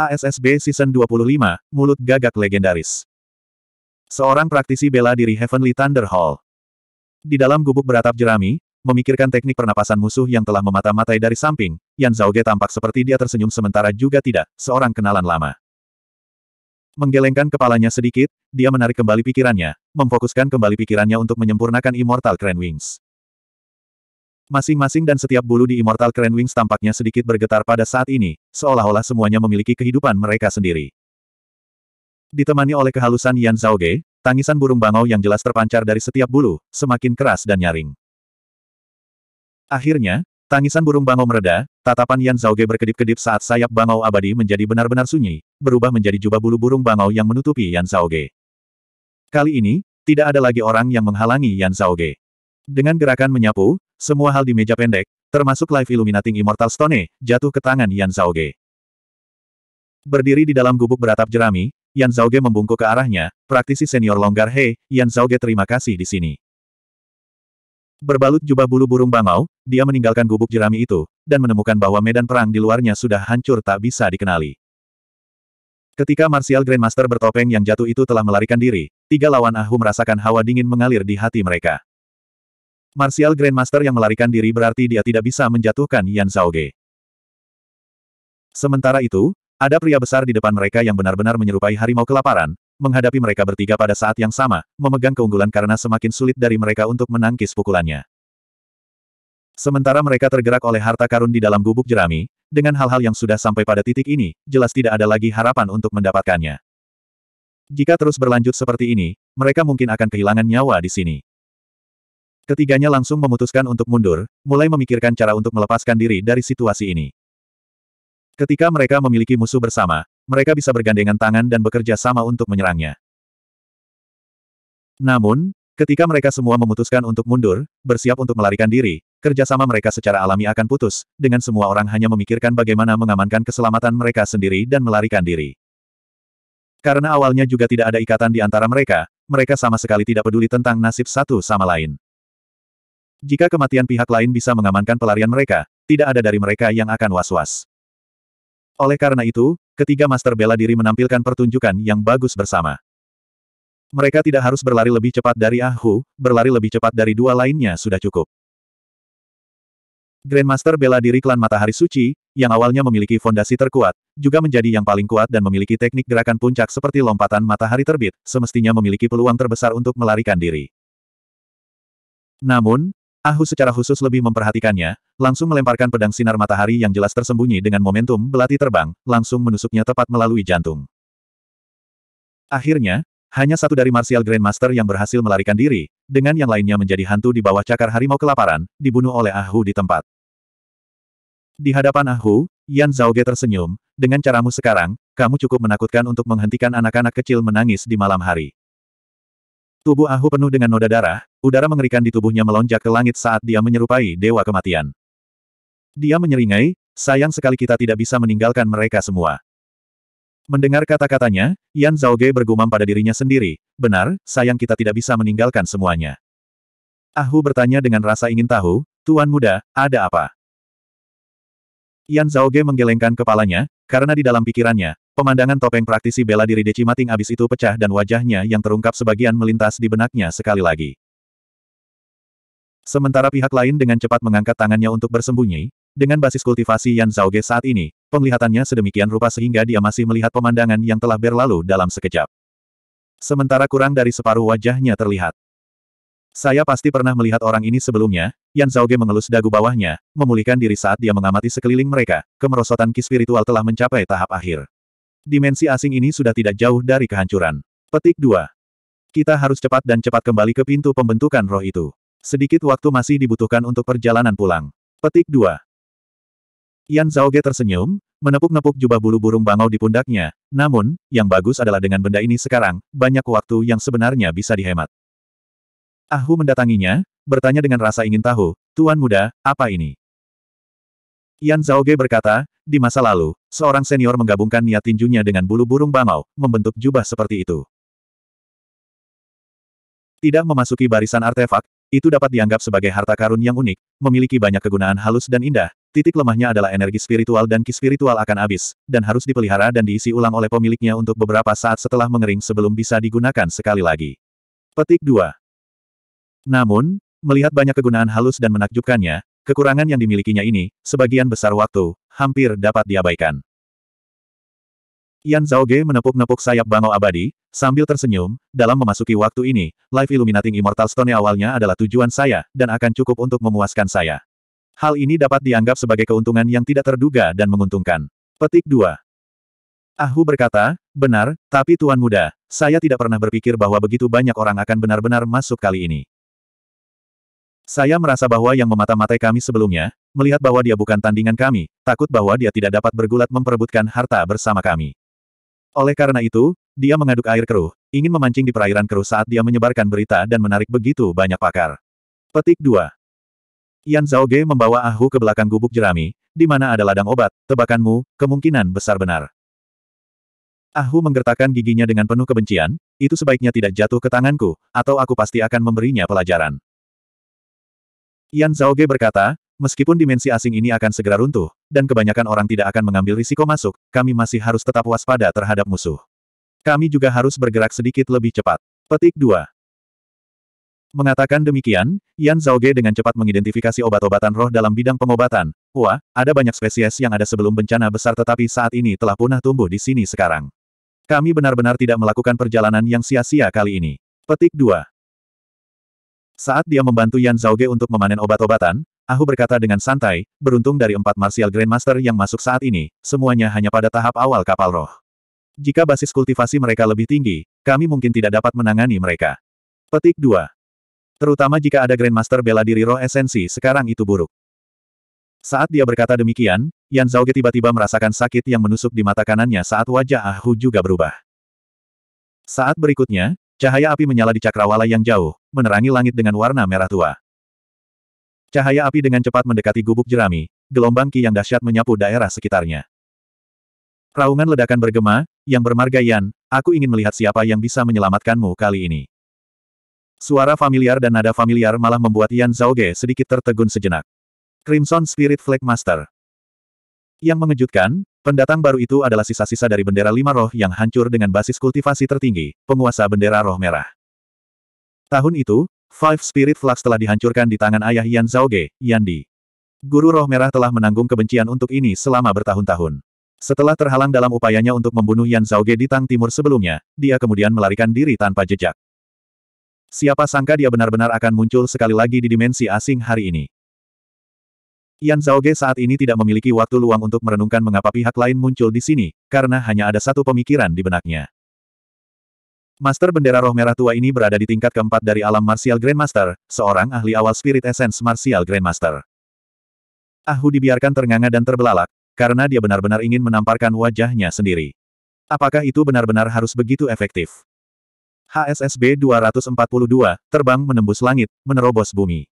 HSSB Season 25, Mulut Gagak Legendaris. Seorang praktisi bela diri Heavenly Thunder Hall. Di dalam gubuk beratap jerami, memikirkan teknik pernapasan musuh yang telah memata-matai dari samping, Yan Zhaoge tampak seperti dia tersenyum sementara juga tidak, seorang kenalan lama. Menggelengkan kepalanya sedikit, dia menarik kembali pikirannya, memfokuskan kembali pikirannya untuk menyempurnakan Immortal Crane Wings. Masing-masing dan setiap bulu di Immortal Crane Wings tampaknya sedikit bergetar pada saat ini, seolah-olah semuanya memiliki kehidupan mereka sendiri. Ditemani oleh kehalusan Yan Ge, tangisan burung bangau yang jelas terpancar dari setiap bulu, semakin keras dan nyaring. Akhirnya, tangisan burung bangau mereda, tatapan Yan Ge berkedip-kedip saat sayap bangau abadi menjadi benar-benar sunyi, berubah menjadi jubah bulu burung bangau yang menutupi Yan Ge. Kali ini, tidak ada lagi orang yang menghalangi Yan Ge. Dengan gerakan menyapu, semua hal di meja pendek, termasuk Live Illuminating Immortal Stone, jatuh ke tangan Yan Zhaoge. Berdiri di dalam gubuk beratap jerami, Yan Zhaoge membungkuk ke arahnya, praktisi senior longgar He, Yan Zhaoge terima kasih di sini. Berbalut jubah bulu burung bangau, dia meninggalkan gubuk jerami itu, dan menemukan bahwa medan perang di luarnya sudah hancur tak bisa dikenali. Ketika Martial Grandmaster bertopeng yang jatuh itu telah melarikan diri, tiga lawan Ahu merasakan hawa dingin mengalir di hati mereka. Martial Grandmaster yang melarikan diri berarti dia tidak bisa menjatuhkan Yan Zhaoge. Sementara itu, ada pria besar di depan mereka yang benar-benar menyerupai harimau kelaparan, menghadapi mereka bertiga pada saat yang sama, memegang keunggulan karena semakin sulit dari mereka untuk menangkis pukulannya. Sementara mereka tergerak oleh harta karun di dalam gubuk jerami, dengan hal-hal yang sudah sampai pada titik ini, jelas tidak ada lagi harapan untuk mendapatkannya. Jika terus berlanjut seperti ini, mereka mungkin akan kehilangan nyawa di sini. Ketiganya langsung memutuskan untuk mundur, mulai memikirkan cara untuk melepaskan diri dari situasi ini. Ketika mereka memiliki musuh bersama, mereka bisa bergandengan tangan dan bekerja sama untuk menyerangnya. Namun, ketika mereka semua memutuskan untuk mundur, bersiap untuk melarikan diri, kerjasama mereka secara alami akan putus, dengan semua orang hanya memikirkan bagaimana mengamankan keselamatan mereka sendiri dan melarikan diri. Karena awalnya juga tidak ada ikatan di antara mereka, mereka sama sekali tidak peduli tentang nasib satu sama lain. Jika kematian pihak lain bisa mengamankan pelarian mereka, tidak ada dari mereka yang akan was-was. Oleh karena itu, ketiga master bela diri menampilkan pertunjukan yang bagus bersama. Mereka tidak harus berlari lebih cepat dari Ahu, ah berlari lebih cepat dari dua lainnya sudah cukup. Grandmaster bela diri klan Matahari Suci, yang awalnya memiliki fondasi terkuat, juga menjadi yang paling kuat dan memiliki teknik gerakan puncak seperti lompatan matahari terbit, semestinya memiliki peluang terbesar untuk melarikan diri. Namun, Ahu secara khusus lebih memperhatikannya, langsung melemparkan pedang sinar matahari yang jelas tersembunyi dengan momentum belati terbang, langsung menusuknya tepat melalui jantung. Akhirnya, hanya satu dari Martial Grandmaster yang berhasil melarikan diri, dengan yang lainnya menjadi hantu di bawah cakar harimau kelaparan, dibunuh oleh Ahu di tempat. Di hadapan Ahu, Yan Zhaoge tersenyum, dengan caramu sekarang, kamu cukup menakutkan untuk menghentikan anak-anak kecil menangis di malam hari. Tubuh Ahu penuh dengan noda darah, Udara mengerikan di tubuhnya melonjak ke langit saat dia menyerupai dewa kematian. Dia menyeringai, sayang sekali kita tidak bisa meninggalkan mereka semua. Mendengar kata-katanya, Yan Zhaoge bergumam pada dirinya sendiri, benar, sayang kita tidak bisa meninggalkan semuanya. Ahu bertanya dengan rasa ingin tahu, Tuan muda, ada apa? Yan Zhaoge menggelengkan kepalanya, karena di dalam pikirannya, pemandangan topeng praktisi bela diri Deci Mating abis itu pecah dan wajahnya yang terungkap sebagian melintas di benaknya sekali lagi. Sementara pihak lain dengan cepat mengangkat tangannya untuk bersembunyi, dengan basis kultivasi Yan Zhaoge saat ini, penglihatannya sedemikian rupa sehingga dia masih melihat pemandangan yang telah berlalu dalam sekejap. Sementara kurang dari separuh wajahnya terlihat. Saya pasti pernah melihat orang ini sebelumnya, Yan Zhaoge mengelus dagu bawahnya, memulihkan diri saat dia mengamati sekeliling mereka, kemerosotan ki spiritual telah mencapai tahap akhir. Dimensi asing ini sudah tidak jauh dari kehancuran. Petik 2. Kita harus cepat dan cepat kembali ke pintu pembentukan roh itu. Sedikit waktu masih dibutuhkan untuk perjalanan pulang. Petik 2. Yan Zhaoge tersenyum, menepuk-nepuk jubah bulu burung bangau di pundaknya, namun, yang bagus adalah dengan benda ini sekarang, banyak waktu yang sebenarnya bisa dihemat. Ahu mendatanginya, bertanya dengan rasa ingin tahu, Tuan muda, apa ini? Yan Zhaoge berkata, di masa lalu, seorang senior menggabungkan niat tinjunya dengan bulu burung bangau, membentuk jubah seperti itu. Tidak memasuki barisan artefak, itu dapat dianggap sebagai harta karun yang unik, memiliki banyak kegunaan halus dan indah, titik lemahnya adalah energi spiritual dan ki spiritual akan habis, dan harus dipelihara dan diisi ulang oleh pemiliknya untuk beberapa saat setelah mengering sebelum bisa digunakan sekali lagi. Petik 2 Namun, melihat banyak kegunaan halus dan menakjubkannya, kekurangan yang dimilikinya ini, sebagian besar waktu, hampir dapat diabaikan. Yan Zhaoge menepuk-nepuk sayap bangau abadi, sambil tersenyum, dalam memasuki waktu ini, Life Illuminating Immortal Stone awalnya adalah tujuan saya, dan akan cukup untuk memuaskan saya. Hal ini dapat dianggap sebagai keuntungan yang tidak terduga dan menguntungkan. Petik 2. Ahu berkata, benar, tapi Tuan Muda, saya tidak pernah berpikir bahwa begitu banyak orang akan benar-benar masuk kali ini. Saya merasa bahwa yang memata-matai kami sebelumnya, melihat bahwa dia bukan tandingan kami, takut bahwa dia tidak dapat bergulat memperebutkan harta bersama kami. Oleh karena itu, dia mengaduk air keruh, ingin memancing di perairan keruh saat dia menyebarkan berita dan menarik begitu banyak pakar. Petik 2. Yan Ge membawa Ahu ke belakang gubuk jerami, di mana ada ladang obat, tebakanmu, kemungkinan besar benar. Ahu menggertakkan giginya dengan penuh kebencian, itu sebaiknya tidak jatuh ke tanganku, atau aku pasti akan memberinya pelajaran. Yan Zhao Ge berkata, Meskipun dimensi asing ini akan segera runtuh, dan kebanyakan orang tidak akan mengambil risiko masuk, kami masih harus tetap waspada terhadap musuh. Kami juga harus bergerak sedikit lebih cepat. Petik 2. Mengatakan demikian, Yan Zhao Ge dengan cepat mengidentifikasi obat-obatan roh dalam bidang pengobatan. Wah, ada banyak spesies yang ada sebelum bencana besar tetapi saat ini telah punah tumbuh di sini sekarang. Kami benar-benar tidak melakukan perjalanan yang sia-sia kali ini. Petik 2. Saat dia membantu Yan Ge untuk memanen obat-obatan, Ahu berkata dengan santai, beruntung dari empat martial grandmaster yang masuk saat ini, semuanya hanya pada tahap awal kapal roh. Jika basis kultivasi mereka lebih tinggi, kami mungkin tidak dapat menangani mereka. Petik 2. Terutama jika ada grandmaster bela diri roh esensi sekarang itu buruk. Saat dia berkata demikian, Yan Zhaoge tiba-tiba merasakan sakit yang menusuk di mata kanannya saat wajah Ahu juga berubah. Saat berikutnya, Cahaya api menyala di cakrawala yang jauh, menerangi langit dengan warna merah tua. Cahaya api dengan cepat mendekati gubuk jerami, gelombang ki yang dahsyat menyapu daerah sekitarnya. Raungan ledakan bergema, yang bermarga Yan, aku ingin melihat siapa yang bisa menyelamatkanmu kali ini. Suara familiar dan nada familiar malah membuat Yan Zhaoge sedikit tertegun sejenak. Crimson Spirit Flag Master. Yang mengejutkan, Pendatang baru itu adalah sisa-sisa dari bendera lima roh yang hancur dengan basis kultivasi tertinggi, penguasa bendera roh merah. Tahun itu, Five Spirit Flux telah dihancurkan di tangan ayah Yan Zhao Ge, Yan Di. Guru roh merah telah menanggung kebencian untuk ini selama bertahun-tahun. Setelah terhalang dalam upayanya untuk membunuh Yan Zhao Ge di Tang Timur sebelumnya, dia kemudian melarikan diri tanpa jejak. Siapa sangka dia benar-benar akan muncul sekali lagi di dimensi asing hari ini. Yan Zhaoge saat ini tidak memiliki waktu luang untuk merenungkan mengapa pihak lain muncul di sini, karena hanya ada satu pemikiran di benaknya. Master Bendera Roh Merah Tua ini berada di tingkat keempat dari alam Martial Grandmaster, seorang ahli awal Spirit Essence Martial Grandmaster. Ahu dibiarkan ternganga dan terbelalak, karena dia benar-benar ingin menamparkan wajahnya sendiri. Apakah itu benar-benar harus begitu efektif? HSSB 242, terbang menembus langit, menerobos bumi.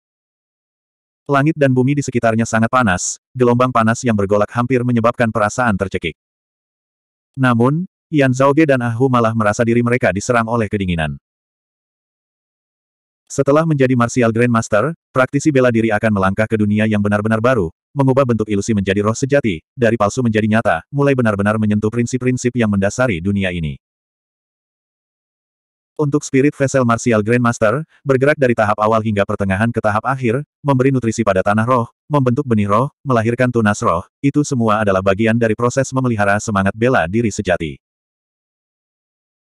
Langit dan bumi di sekitarnya sangat panas, gelombang panas yang bergolak hampir menyebabkan perasaan tercekik. Namun, Yan Zhaoge dan Ahu ah malah merasa diri mereka diserang oleh kedinginan. Setelah menjadi Martial Grandmaster, praktisi bela diri akan melangkah ke dunia yang benar-benar baru, mengubah bentuk ilusi menjadi roh sejati, dari palsu menjadi nyata, mulai benar-benar menyentuh prinsip-prinsip yang mendasari dunia ini. Untuk Spirit Vessel Martial Grandmaster, bergerak dari tahap awal hingga pertengahan ke tahap akhir, memberi nutrisi pada tanah roh, membentuk benih roh, melahirkan tunas roh, itu semua adalah bagian dari proses memelihara semangat bela diri sejati.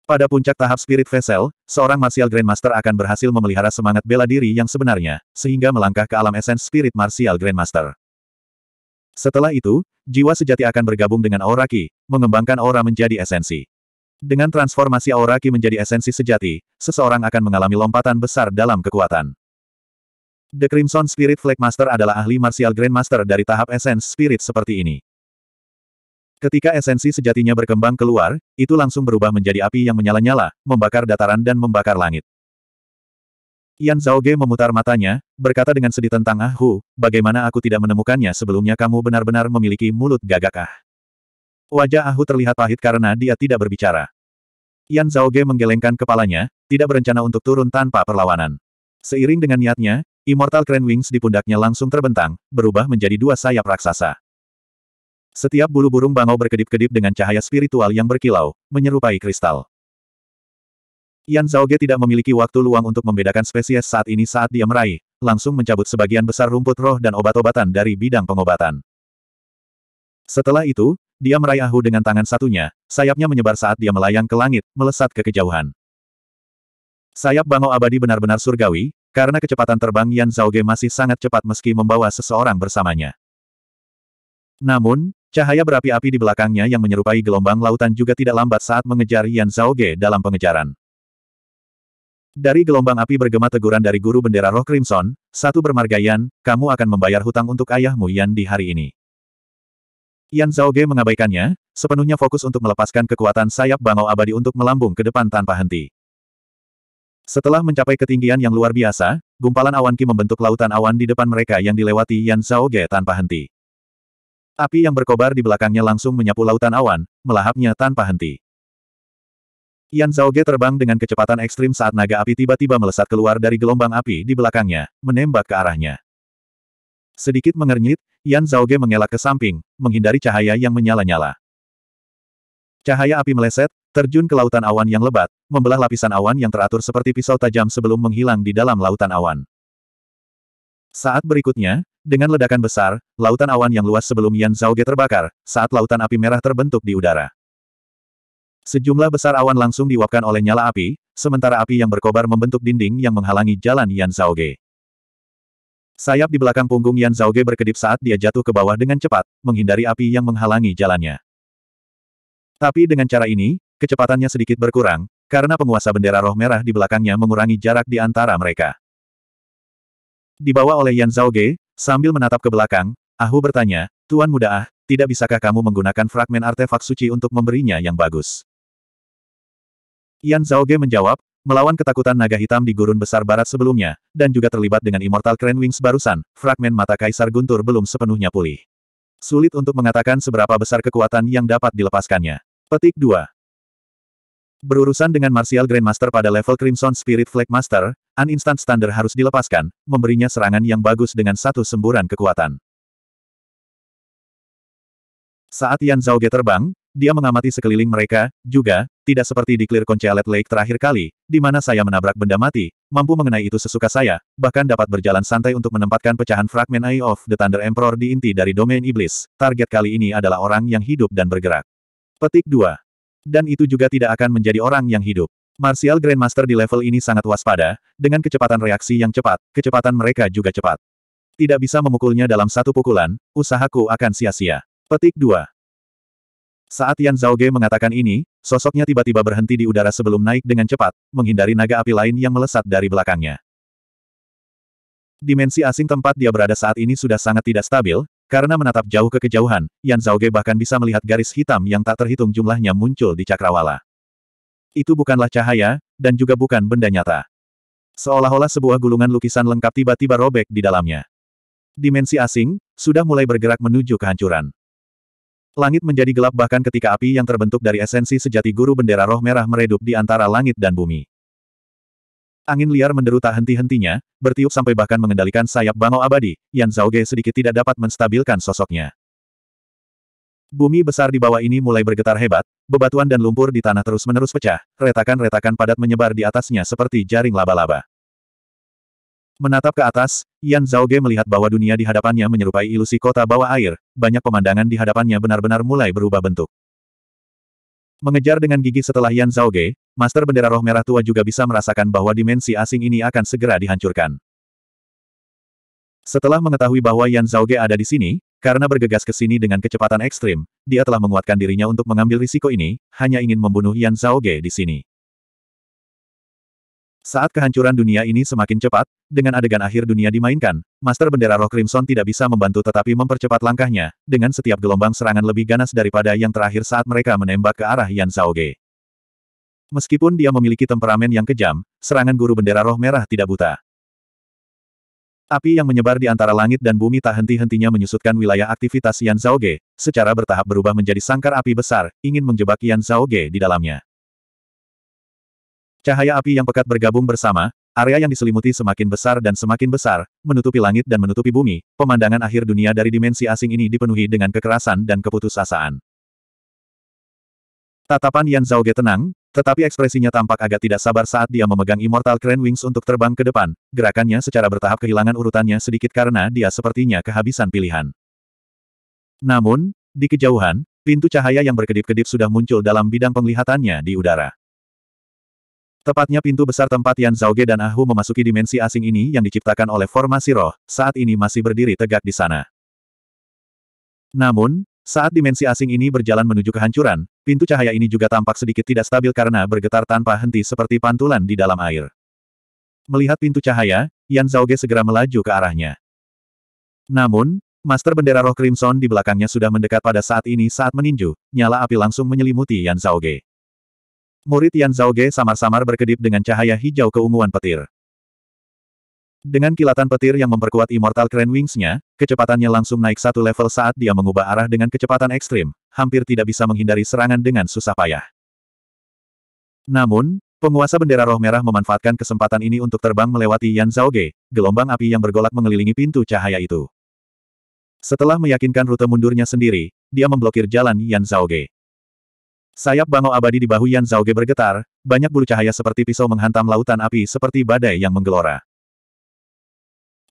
Pada puncak tahap Spirit Vessel, seorang Martial Grandmaster akan berhasil memelihara semangat bela diri yang sebenarnya, sehingga melangkah ke alam esens Spirit Martial Grandmaster. Setelah itu, jiwa sejati akan bergabung dengan aura ki, mengembangkan aura menjadi esensi. Dengan transformasi aura Ki menjadi esensi sejati, seseorang akan mengalami lompatan besar dalam kekuatan. The Crimson Spirit Flag Master adalah ahli martial grandmaster dari tahap esensi spirit seperti ini. Ketika esensi sejatinya berkembang keluar, itu langsung berubah menjadi api yang menyala-nyala, membakar dataran dan membakar langit. Yan Ge memutar matanya, berkata dengan sedih tentang Ah Hu, bagaimana aku tidak menemukannya sebelumnya kamu benar-benar memiliki mulut gagakah. Wajah Ahu terlihat pahit karena dia tidak berbicara. Yan Ge menggelengkan kepalanya, tidak berencana untuk turun tanpa perlawanan. Seiring dengan niatnya, Immortal Crane Wings di pundaknya langsung terbentang, berubah menjadi dua sayap raksasa. Setiap bulu burung bangau berkedip-kedip dengan cahaya spiritual yang berkilau, menyerupai kristal. Yan Ge tidak memiliki waktu luang untuk membedakan spesies saat ini saat dia meraih, langsung mencabut sebagian besar rumput roh dan obat-obatan dari bidang pengobatan. Setelah itu, dia meraih Ahu dengan tangan satunya, sayapnya menyebar saat dia melayang ke langit, melesat ke kejauhan. Sayap bangau abadi benar-benar surgawi, karena kecepatan terbang Yan Zhaoge masih sangat cepat meski membawa seseorang bersamanya. Namun, cahaya berapi-api di belakangnya yang menyerupai gelombang lautan juga tidak lambat saat mengejar Yan Zhaoge dalam pengejaran. Dari gelombang api bergema teguran dari guru bendera roh Crimson, satu bermarga kamu akan membayar hutang untuk ayahmu Yan di hari ini. Yan Zhao Ge mengabaikannya, sepenuhnya fokus untuk melepaskan kekuatan sayap bangau abadi untuk melambung ke depan tanpa henti. Setelah mencapai ketinggian yang luar biasa, gumpalan awan Ki membentuk lautan awan di depan mereka yang dilewati Yan Zhao Ge tanpa henti. Api yang berkobar di belakangnya langsung menyapu lautan awan, melahapnya tanpa henti. Yan Zhao Ge terbang dengan kecepatan ekstrim saat naga api tiba-tiba melesat keluar dari gelombang api di belakangnya, menembak ke arahnya. Sedikit mengernyit, Yan Ge mengelak ke samping, menghindari cahaya yang menyala-nyala. Cahaya api meleset, terjun ke lautan awan yang lebat, membelah lapisan awan yang teratur seperti pisau tajam sebelum menghilang di dalam lautan awan. Saat berikutnya, dengan ledakan besar, lautan awan yang luas sebelum Yan Ge terbakar, saat lautan api merah terbentuk di udara. Sejumlah besar awan langsung diuapkan oleh nyala api, sementara api yang berkobar membentuk dinding yang menghalangi jalan Yan Ge. Sayap di belakang punggung Yan Zhaoge berkedip saat dia jatuh ke bawah dengan cepat, menghindari api yang menghalangi jalannya. Tapi dengan cara ini, kecepatannya sedikit berkurang, karena penguasa bendera roh merah di belakangnya mengurangi jarak di antara mereka. Dibawa oleh Yan Ge, sambil menatap ke belakang, Ahu bertanya, Tuan Muda Ah, tidak bisakah kamu menggunakan fragmen artefak suci untuk memberinya yang bagus? Yan Ge menjawab, Melawan ketakutan naga hitam di gurun besar barat sebelumnya, dan juga terlibat dengan Immortal Crane Wings barusan, fragmen mata Kaisar Guntur belum sepenuhnya pulih. Sulit untuk mengatakan seberapa besar kekuatan yang dapat dilepaskannya. Petik 2. Berurusan dengan Martial Grandmaster pada level Crimson Spirit Flag Master, An Instant Standard harus dilepaskan, memberinya serangan yang bagus dengan satu semburan kekuatan. Saat Yan Zhao terbang, dia mengamati sekeliling mereka, juga, tidak seperti di Clear Conchalet Lake terakhir kali, di mana saya menabrak benda mati, mampu mengenai itu sesuka saya, bahkan dapat berjalan santai untuk menempatkan pecahan fragmen Eye of the Thunder Emperor di inti dari domain iblis. Target kali ini adalah orang yang hidup dan bergerak. Petik 2. Dan itu juga tidak akan menjadi orang yang hidup. Martial Grandmaster di level ini sangat waspada, dengan kecepatan reaksi yang cepat, kecepatan mereka juga cepat. Tidak bisa memukulnya dalam satu pukulan, usahaku akan sia-sia. Petik 2. Saat Yan Zhao Ge mengatakan ini, sosoknya tiba-tiba berhenti di udara sebelum naik dengan cepat, menghindari naga api lain yang melesat dari belakangnya. Dimensi asing tempat dia berada saat ini sudah sangat tidak stabil, karena menatap jauh ke kejauhan, Yan Ge bahkan bisa melihat garis hitam yang tak terhitung jumlahnya muncul di cakrawala. Itu bukanlah cahaya, dan juga bukan benda nyata. Seolah-olah sebuah gulungan lukisan lengkap tiba-tiba robek di dalamnya. Dimensi asing, sudah mulai bergerak menuju kehancuran. Langit menjadi gelap bahkan ketika api yang terbentuk dari esensi sejati guru bendera roh merah meredup di antara langit dan bumi. Angin liar menderu tak henti-hentinya, bertiup sampai bahkan mengendalikan sayap bangau abadi, Yan Zhaoge sedikit tidak dapat menstabilkan sosoknya. Bumi besar di bawah ini mulai bergetar hebat, bebatuan dan lumpur di tanah terus-menerus pecah, retakan-retakan padat menyebar di atasnya seperti jaring laba-laba. Menatap ke atas, Yan Ge melihat bahwa dunia di hadapannya menyerupai ilusi kota bawah air, banyak pemandangan di hadapannya benar-benar mulai berubah bentuk. Mengejar dengan gigi setelah Yan Ge, Master Bendera Roh Merah Tua juga bisa merasakan bahwa dimensi asing ini akan segera dihancurkan. Setelah mengetahui bahwa Yan Ge ada di sini, karena bergegas ke sini dengan kecepatan ekstrim, dia telah menguatkan dirinya untuk mengambil risiko ini, hanya ingin membunuh Yan Ge di sini. Saat kehancuran dunia ini semakin cepat, dengan adegan akhir dunia dimainkan, Master Bendera Roh Crimson tidak bisa membantu tetapi mempercepat langkahnya, dengan setiap gelombang serangan lebih ganas daripada yang terakhir saat mereka menembak ke arah Yan Zhaoge. Meskipun dia memiliki temperamen yang kejam, serangan guru bendera roh merah tidak buta. Api yang menyebar di antara langit dan bumi tak henti-hentinya menyusutkan wilayah aktivitas Yan Zhaoge, secara bertahap berubah menjadi sangkar api besar, ingin menjebak Yan Zhaoge di dalamnya. Cahaya api yang pekat bergabung bersama, area yang diselimuti semakin besar dan semakin besar, menutupi langit dan menutupi bumi, pemandangan akhir dunia dari dimensi asing ini dipenuhi dengan kekerasan dan keputusasaan. Tatapan Yan Zhaoge tenang, tetapi ekspresinya tampak agak tidak sabar saat dia memegang Immortal Crane Wings untuk terbang ke depan, gerakannya secara bertahap kehilangan urutannya sedikit karena dia sepertinya kehabisan pilihan. Namun, di kejauhan, pintu cahaya yang berkedip-kedip sudah muncul dalam bidang penglihatannya di udara. Tepatnya pintu besar tempat Yan Zhaoge dan Ahu memasuki dimensi asing ini yang diciptakan oleh formasi roh, saat ini masih berdiri tegak di sana. Namun, saat dimensi asing ini berjalan menuju kehancuran, pintu cahaya ini juga tampak sedikit tidak stabil karena bergetar tanpa henti seperti pantulan di dalam air. Melihat pintu cahaya, Yan Zhaoge segera melaju ke arahnya. Namun, Master Bendera Roh Crimson di belakangnya sudah mendekat pada saat ini saat meninju, nyala api langsung menyelimuti Yan Zhaoge. Murid Yan Zhao Ge samar-samar berkedip dengan cahaya hijau keunguan petir. Dengan kilatan petir yang memperkuat Immortal Crane Wings-nya, kecepatannya langsung naik satu level saat dia mengubah arah dengan kecepatan ekstrim, hampir tidak bisa menghindari serangan dengan susah payah. Namun, penguasa bendera roh merah memanfaatkan kesempatan ini untuk terbang melewati Yan Zhao Ge. gelombang api yang bergolak mengelilingi pintu cahaya itu. Setelah meyakinkan rute mundurnya sendiri, dia memblokir jalan Yan Zhao Ge. Sayap bangau abadi di bahu Yan Zhaoge bergetar, banyak bulu cahaya seperti pisau menghantam lautan api seperti badai yang menggelora.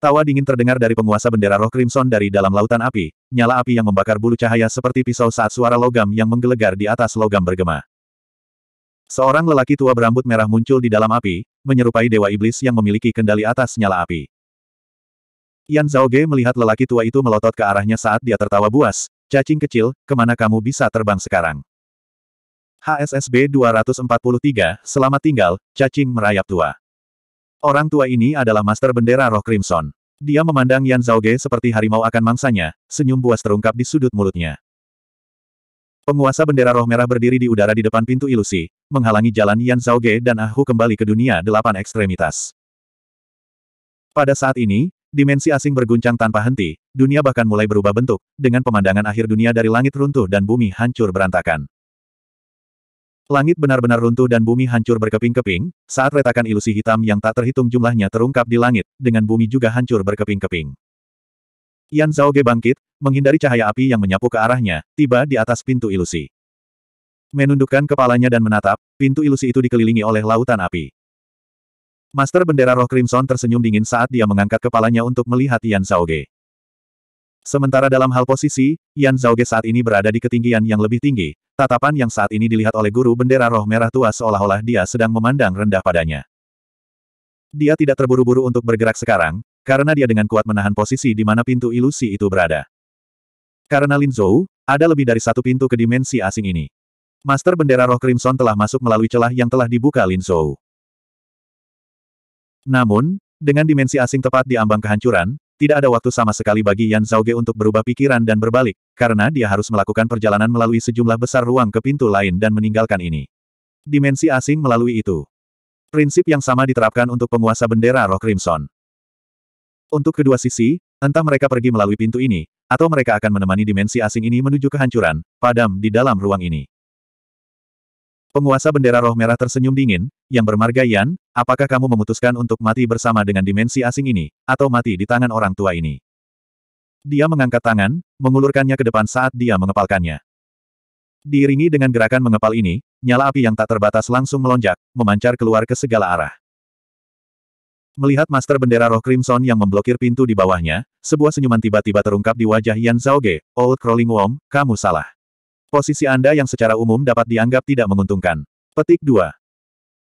Tawa dingin terdengar dari penguasa bendera roh Crimson dari dalam lautan api, nyala api yang membakar bulu cahaya seperti pisau saat suara logam yang menggelegar di atas logam bergema. Seorang lelaki tua berambut merah muncul di dalam api, menyerupai dewa iblis yang memiliki kendali atas nyala api. Yan Zhao Ge melihat lelaki tua itu melotot ke arahnya saat dia tertawa buas, cacing kecil, kemana kamu bisa terbang sekarang? HSSB 243, selamat tinggal, cacing merayap tua. Orang tua ini adalah master bendera roh Crimson. Dia memandang Yan Zhao Ge seperti harimau akan mangsanya, senyum buas terungkap di sudut mulutnya. Penguasa bendera roh merah berdiri di udara di depan pintu ilusi, menghalangi jalan Yan Zhao Ge dan Ah Hu kembali ke dunia delapan ekstremitas. Pada saat ini, dimensi asing berguncang tanpa henti, dunia bahkan mulai berubah bentuk, dengan pemandangan akhir dunia dari langit runtuh dan bumi hancur berantakan. Langit benar-benar runtuh dan bumi hancur berkeping-keping, saat retakan ilusi hitam yang tak terhitung jumlahnya terungkap di langit, dengan bumi juga hancur berkeping-keping. Yan Zhao Ge bangkit, menghindari cahaya api yang menyapu ke arahnya, tiba di atas pintu ilusi. Menundukkan kepalanya dan menatap, pintu ilusi itu dikelilingi oleh lautan api. Master bendera roh Crimson tersenyum dingin saat dia mengangkat kepalanya untuk melihat Yan Zhao Ge. Sementara dalam hal posisi, Yan Zhao Ge saat ini berada di ketinggian yang lebih tinggi, Tatapan yang saat ini dilihat oleh guru bendera roh merah tua seolah-olah dia sedang memandang rendah padanya. Dia tidak terburu-buru untuk bergerak sekarang, karena dia dengan kuat menahan posisi di mana pintu ilusi itu berada. Karena Lin Zhou, ada lebih dari satu pintu ke dimensi asing ini. Master bendera roh Crimson telah masuk melalui celah yang telah dibuka Lin Zhou. Namun, dengan dimensi asing tepat di ambang kehancuran, tidak ada waktu sama sekali bagi Yan Zhaoge untuk berubah pikiran dan berbalik, karena dia harus melakukan perjalanan melalui sejumlah besar ruang ke pintu lain dan meninggalkan ini. Dimensi asing melalui itu. Prinsip yang sama diterapkan untuk penguasa bendera roh Crimson. Untuk kedua sisi, entah mereka pergi melalui pintu ini, atau mereka akan menemani dimensi asing ini menuju kehancuran, padam di dalam ruang ini. Penguasa bendera roh merah tersenyum dingin, yang bermarga Yan, apakah kamu memutuskan untuk mati bersama dengan dimensi asing ini, atau mati di tangan orang tua ini? Dia mengangkat tangan, mengulurkannya ke depan saat dia mengepalkannya. Diiringi dengan gerakan mengepal ini, nyala api yang tak terbatas langsung melonjak, memancar keluar ke segala arah. Melihat master bendera roh Crimson yang memblokir pintu di bawahnya, sebuah senyuman tiba-tiba terungkap di wajah Yan Zhaoge, Old Crawling Worm, kamu salah. Posisi Anda yang secara umum dapat dianggap tidak menguntungkan. Petik 2.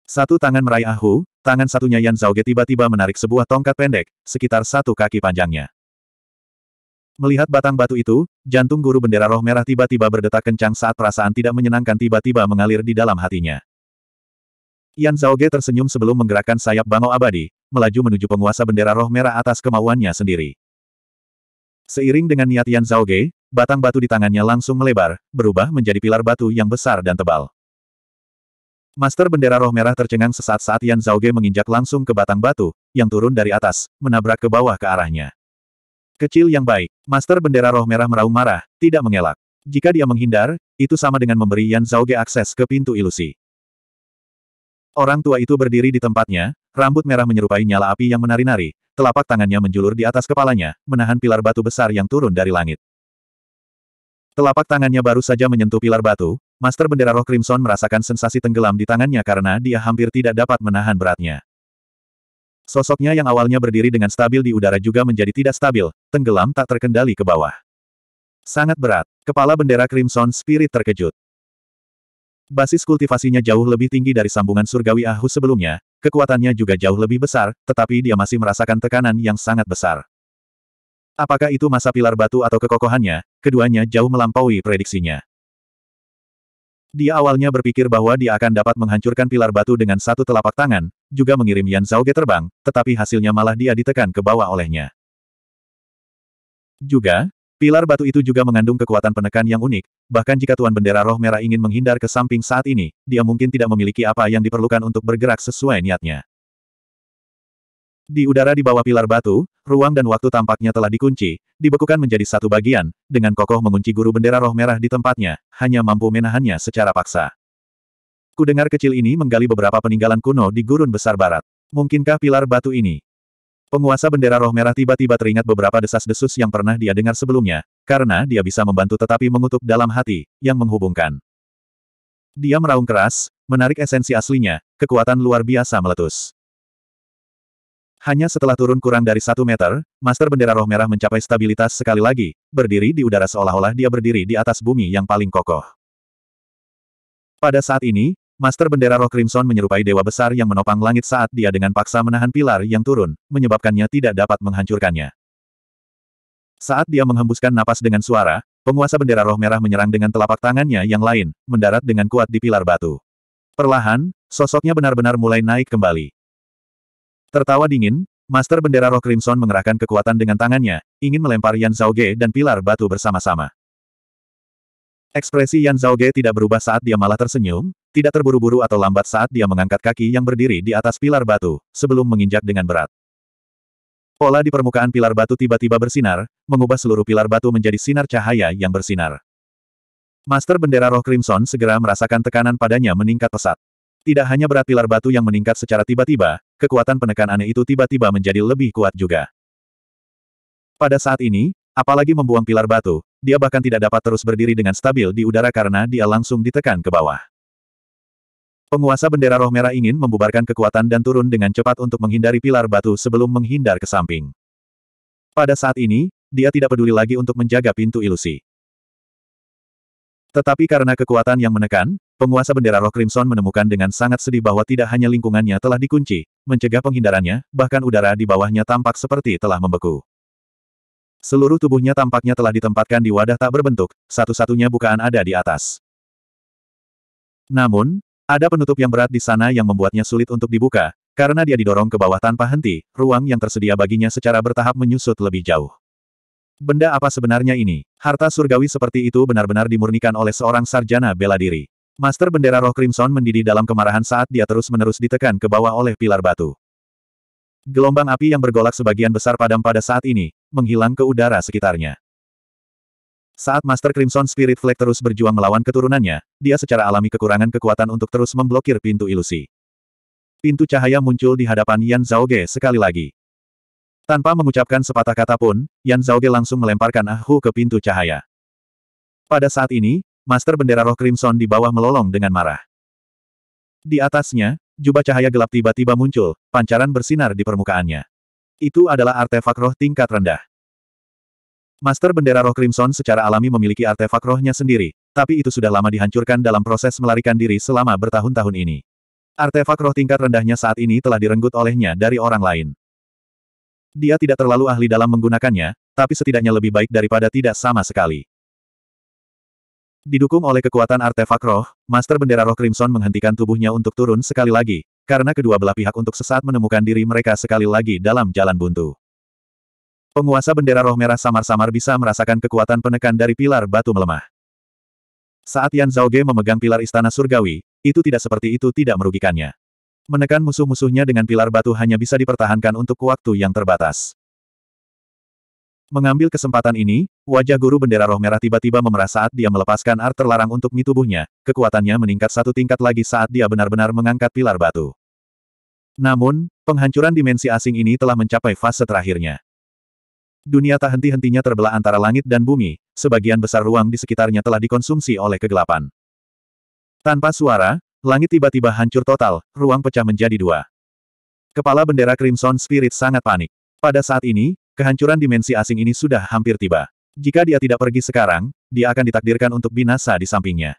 Satu tangan meraih Ahu, tangan satunya Yan Zhaoge tiba-tiba menarik sebuah tongkat pendek, sekitar satu kaki panjangnya. Melihat batang batu itu, jantung guru bendera roh merah tiba-tiba berdetak kencang saat perasaan tidak menyenangkan tiba-tiba mengalir di dalam hatinya. Yan Zhaoge tersenyum sebelum menggerakkan sayap bangau abadi, melaju menuju penguasa bendera roh merah atas kemauannya sendiri. Seiring dengan niat Yan Zhaoge, batang batu di tangannya langsung melebar, berubah menjadi pilar batu yang besar dan tebal. Master bendera roh merah tercengang sesaat saat Yan Zhaoge menginjak langsung ke batang batu, yang turun dari atas, menabrak ke bawah ke arahnya. Kecil yang baik, Master bendera roh merah meraung marah, tidak mengelak. Jika dia menghindar, itu sama dengan memberi Yan Zhaoge akses ke pintu ilusi. Orang tua itu berdiri di tempatnya, rambut merah menyerupai nyala api yang menari-nari, telapak tangannya menjulur di atas kepalanya, menahan pilar batu besar yang turun dari langit. Telapak tangannya baru saja menyentuh pilar batu, Master Bendera Roh Crimson merasakan sensasi tenggelam di tangannya karena dia hampir tidak dapat menahan beratnya. Sosoknya yang awalnya berdiri dengan stabil di udara juga menjadi tidak stabil, tenggelam tak terkendali ke bawah. Sangat berat, kepala bendera Crimson Spirit terkejut. Basis kultivasinya jauh lebih tinggi dari sambungan surgawi Ahu sebelumnya, kekuatannya juga jauh lebih besar, tetapi dia masih merasakan tekanan yang sangat besar. Apakah itu masa pilar batu atau kekokohannya, keduanya jauh melampaui prediksinya. Dia awalnya berpikir bahwa dia akan dapat menghancurkan pilar batu dengan satu telapak tangan, juga mengirim Yan Zhaoge terbang, tetapi hasilnya malah dia ditekan ke bawah olehnya. Juga, pilar batu itu juga mengandung kekuatan penekan yang unik, bahkan jika Tuan Bendera Roh Merah ingin menghindar ke samping saat ini, dia mungkin tidak memiliki apa yang diperlukan untuk bergerak sesuai niatnya. Di udara di bawah pilar batu, ruang dan waktu tampaknya telah dikunci, dibekukan menjadi satu bagian, dengan kokoh mengunci guru bendera roh merah di tempatnya, hanya mampu menahannya secara paksa. Kudengar kecil ini menggali beberapa peninggalan kuno di gurun besar barat. Mungkinkah pilar batu ini? Penguasa bendera roh merah tiba-tiba teringat beberapa desas-desus yang pernah dia dengar sebelumnya, karena dia bisa membantu tetapi mengutuk dalam hati, yang menghubungkan. Dia meraung keras, menarik esensi aslinya, kekuatan luar biasa meletus. Hanya setelah turun kurang dari satu meter, Master Bendera Roh Merah mencapai stabilitas sekali lagi, berdiri di udara seolah-olah dia berdiri di atas bumi yang paling kokoh. Pada saat ini, Master Bendera Roh Crimson menyerupai dewa besar yang menopang langit saat dia dengan paksa menahan pilar yang turun, menyebabkannya tidak dapat menghancurkannya. Saat dia menghembuskan napas dengan suara, penguasa bendera roh merah menyerang dengan telapak tangannya yang lain, mendarat dengan kuat di pilar batu. Perlahan, sosoknya benar-benar mulai naik kembali. Tertawa dingin, Master Bendera Roh Crimson mengerahkan kekuatan dengan tangannya, ingin melempar Yan Zhaoge dan pilar batu bersama-sama. Ekspresi Yan Zhaoge tidak berubah saat dia malah tersenyum, tidak terburu-buru atau lambat saat dia mengangkat kaki yang berdiri di atas pilar batu, sebelum menginjak dengan berat. Pola di permukaan pilar batu tiba-tiba bersinar, mengubah seluruh pilar batu menjadi sinar cahaya yang bersinar. Master Bendera Roh Crimson segera merasakan tekanan padanya meningkat pesat. Tidak hanya berat pilar batu yang meningkat secara tiba-tiba, kekuatan penekan aneh itu tiba-tiba menjadi lebih kuat juga. Pada saat ini, apalagi membuang pilar batu, dia bahkan tidak dapat terus berdiri dengan stabil di udara karena dia langsung ditekan ke bawah. Penguasa bendera roh merah ingin membubarkan kekuatan dan turun dengan cepat untuk menghindari pilar batu sebelum menghindar ke samping. Pada saat ini, dia tidak peduli lagi untuk menjaga pintu ilusi. Tetapi karena kekuatan yang menekan, penguasa bendera roh Crimson menemukan dengan sangat sedih bahwa tidak hanya lingkungannya telah dikunci, mencegah penghindarannya, bahkan udara di bawahnya tampak seperti telah membeku. Seluruh tubuhnya tampaknya telah ditempatkan di wadah tak berbentuk, satu-satunya bukaan ada di atas. Namun, ada penutup yang berat di sana yang membuatnya sulit untuk dibuka, karena dia didorong ke bawah tanpa henti, ruang yang tersedia baginya secara bertahap menyusut lebih jauh. Benda apa sebenarnya ini? Harta surgawi seperti itu benar-benar dimurnikan oleh seorang sarjana bela diri. Master bendera roh Crimson mendidih dalam kemarahan saat dia terus-menerus ditekan ke bawah oleh pilar batu. Gelombang api yang bergolak sebagian besar padam pada saat ini, menghilang ke udara sekitarnya. Saat Master Crimson Spirit Flag terus berjuang melawan keturunannya, dia secara alami kekurangan kekuatan untuk terus memblokir pintu ilusi. Pintu cahaya muncul di hadapan Yan Zhaoge sekali lagi. Tanpa mengucapkan sepatah kata pun, Yan Zhaoge langsung melemparkan Ah ke pintu cahaya. Pada saat ini, Master Bendera Roh Crimson di bawah melolong dengan marah. Di atasnya, jubah cahaya gelap tiba-tiba muncul, pancaran bersinar di permukaannya. Itu adalah artefak roh tingkat rendah. Master Bendera Roh Crimson secara alami memiliki artefak rohnya sendiri, tapi itu sudah lama dihancurkan dalam proses melarikan diri selama bertahun-tahun ini. Artefak roh tingkat rendahnya saat ini telah direnggut olehnya dari orang lain. Dia tidak terlalu ahli dalam menggunakannya, tapi setidaknya lebih baik daripada tidak sama sekali. Didukung oleh kekuatan artefak roh, Master Bendera Roh Crimson menghentikan tubuhnya untuk turun sekali lagi, karena kedua belah pihak untuk sesaat menemukan diri mereka sekali lagi dalam jalan buntu. Penguasa Bendera Roh Merah samar-samar bisa merasakan kekuatan penekan dari pilar batu melemah. Saat Yan Zhaoge memegang pilar istana surgawi, itu tidak seperti itu tidak merugikannya. Menekan musuh-musuhnya dengan pilar batu hanya bisa dipertahankan untuk waktu yang terbatas. Mengambil kesempatan ini, Wajah guru bendera roh merah tiba-tiba memerah saat dia melepaskan art terlarang untuk mi tubuhnya, kekuatannya meningkat satu tingkat lagi saat dia benar-benar mengangkat pilar batu. Namun, penghancuran dimensi asing ini telah mencapai fase terakhirnya. Dunia tak henti-hentinya terbelah antara langit dan bumi, sebagian besar ruang di sekitarnya telah dikonsumsi oleh kegelapan. Tanpa suara, langit tiba-tiba hancur total, ruang pecah menjadi dua. Kepala bendera Crimson Spirit sangat panik. Pada saat ini, kehancuran dimensi asing ini sudah hampir tiba. Jika dia tidak pergi sekarang, dia akan ditakdirkan untuk binasa di sampingnya.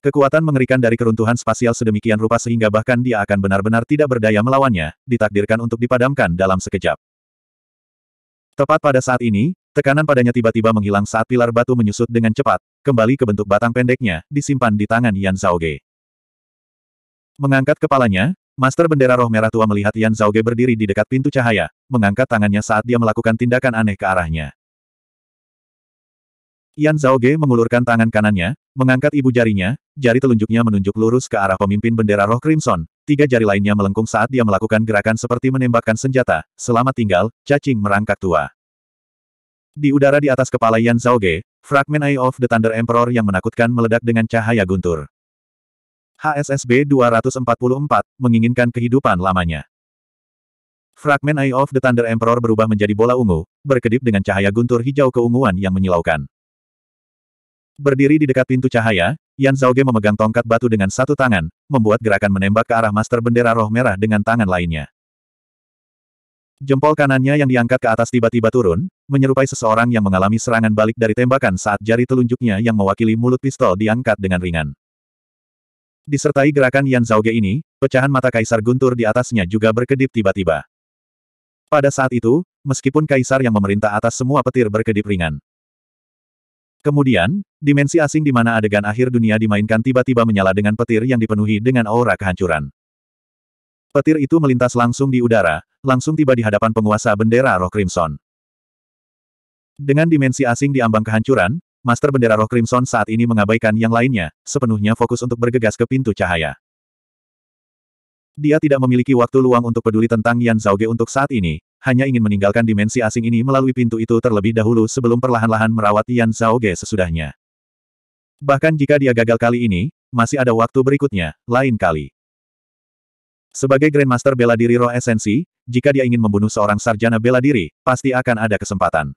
Kekuatan mengerikan dari keruntuhan spasial sedemikian rupa sehingga bahkan dia akan benar-benar tidak berdaya melawannya, ditakdirkan untuk dipadamkan dalam sekejap. Tepat pada saat ini, tekanan padanya tiba-tiba menghilang saat pilar batu menyusut dengan cepat, kembali ke bentuk batang pendeknya, disimpan di tangan Yan Ge. Mengangkat kepalanya, Master Bendera Roh Merah Tua melihat Yan Ge berdiri di dekat pintu cahaya, mengangkat tangannya saat dia melakukan tindakan aneh ke arahnya. Yan Zhao Ge mengulurkan tangan kanannya, mengangkat ibu jarinya, jari telunjuknya menunjuk lurus ke arah pemimpin bendera roh Crimson, tiga jari lainnya melengkung saat dia melakukan gerakan seperti menembakkan senjata, selamat tinggal, cacing merangkak tua. Di udara di atas kepala Yan Zhao Ge, fragmen Eye of the Thunder Emperor yang menakutkan meledak dengan cahaya guntur. HSSB 244, menginginkan kehidupan lamanya. Fragmen Eye of the Thunder Emperor berubah menjadi bola ungu, berkedip dengan cahaya guntur hijau keunguan yang menyilaukan. Berdiri di dekat pintu cahaya, Yan Zhaoge memegang tongkat batu dengan satu tangan, membuat gerakan menembak ke arah Master Bendera Roh Merah dengan tangan lainnya. Jempol kanannya yang diangkat ke atas tiba-tiba turun, menyerupai seseorang yang mengalami serangan balik dari tembakan saat jari telunjuknya yang mewakili mulut pistol diangkat dengan ringan. Disertai gerakan Yan Zhaoge ini, pecahan mata Kaisar Guntur di atasnya juga berkedip tiba-tiba. Pada saat itu, meskipun Kaisar yang memerintah atas semua petir berkedip ringan, Kemudian, dimensi asing di mana adegan akhir dunia dimainkan tiba-tiba menyala dengan petir yang dipenuhi dengan aura kehancuran. Petir itu melintas langsung di udara, langsung tiba di hadapan penguasa bendera roh Crimson. Dengan dimensi asing di ambang kehancuran, Master bendera roh Crimson saat ini mengabaikan yang lainnya, sepenuhnya fokus untuk bergegas ke pintu cahaya. Dia tidak memiliki waktu luang untuk peduli tentang Yan Zhaoge untuk saat ini, hanya ingin meninggalkan dimensi asing ini melalui pintu itu terlebih dahulu sebelum perlahan-lahan merawat Yan Zhaoge sesudahnya. Bahkan jika dia gagal kali ini, masih ada waktu berikutnya, lain kali. Sebagai Grandmaster bela diri roh esensi, jika dia ingin membunuh seorang sarjana bela diri, pasti akan ada kesempatan.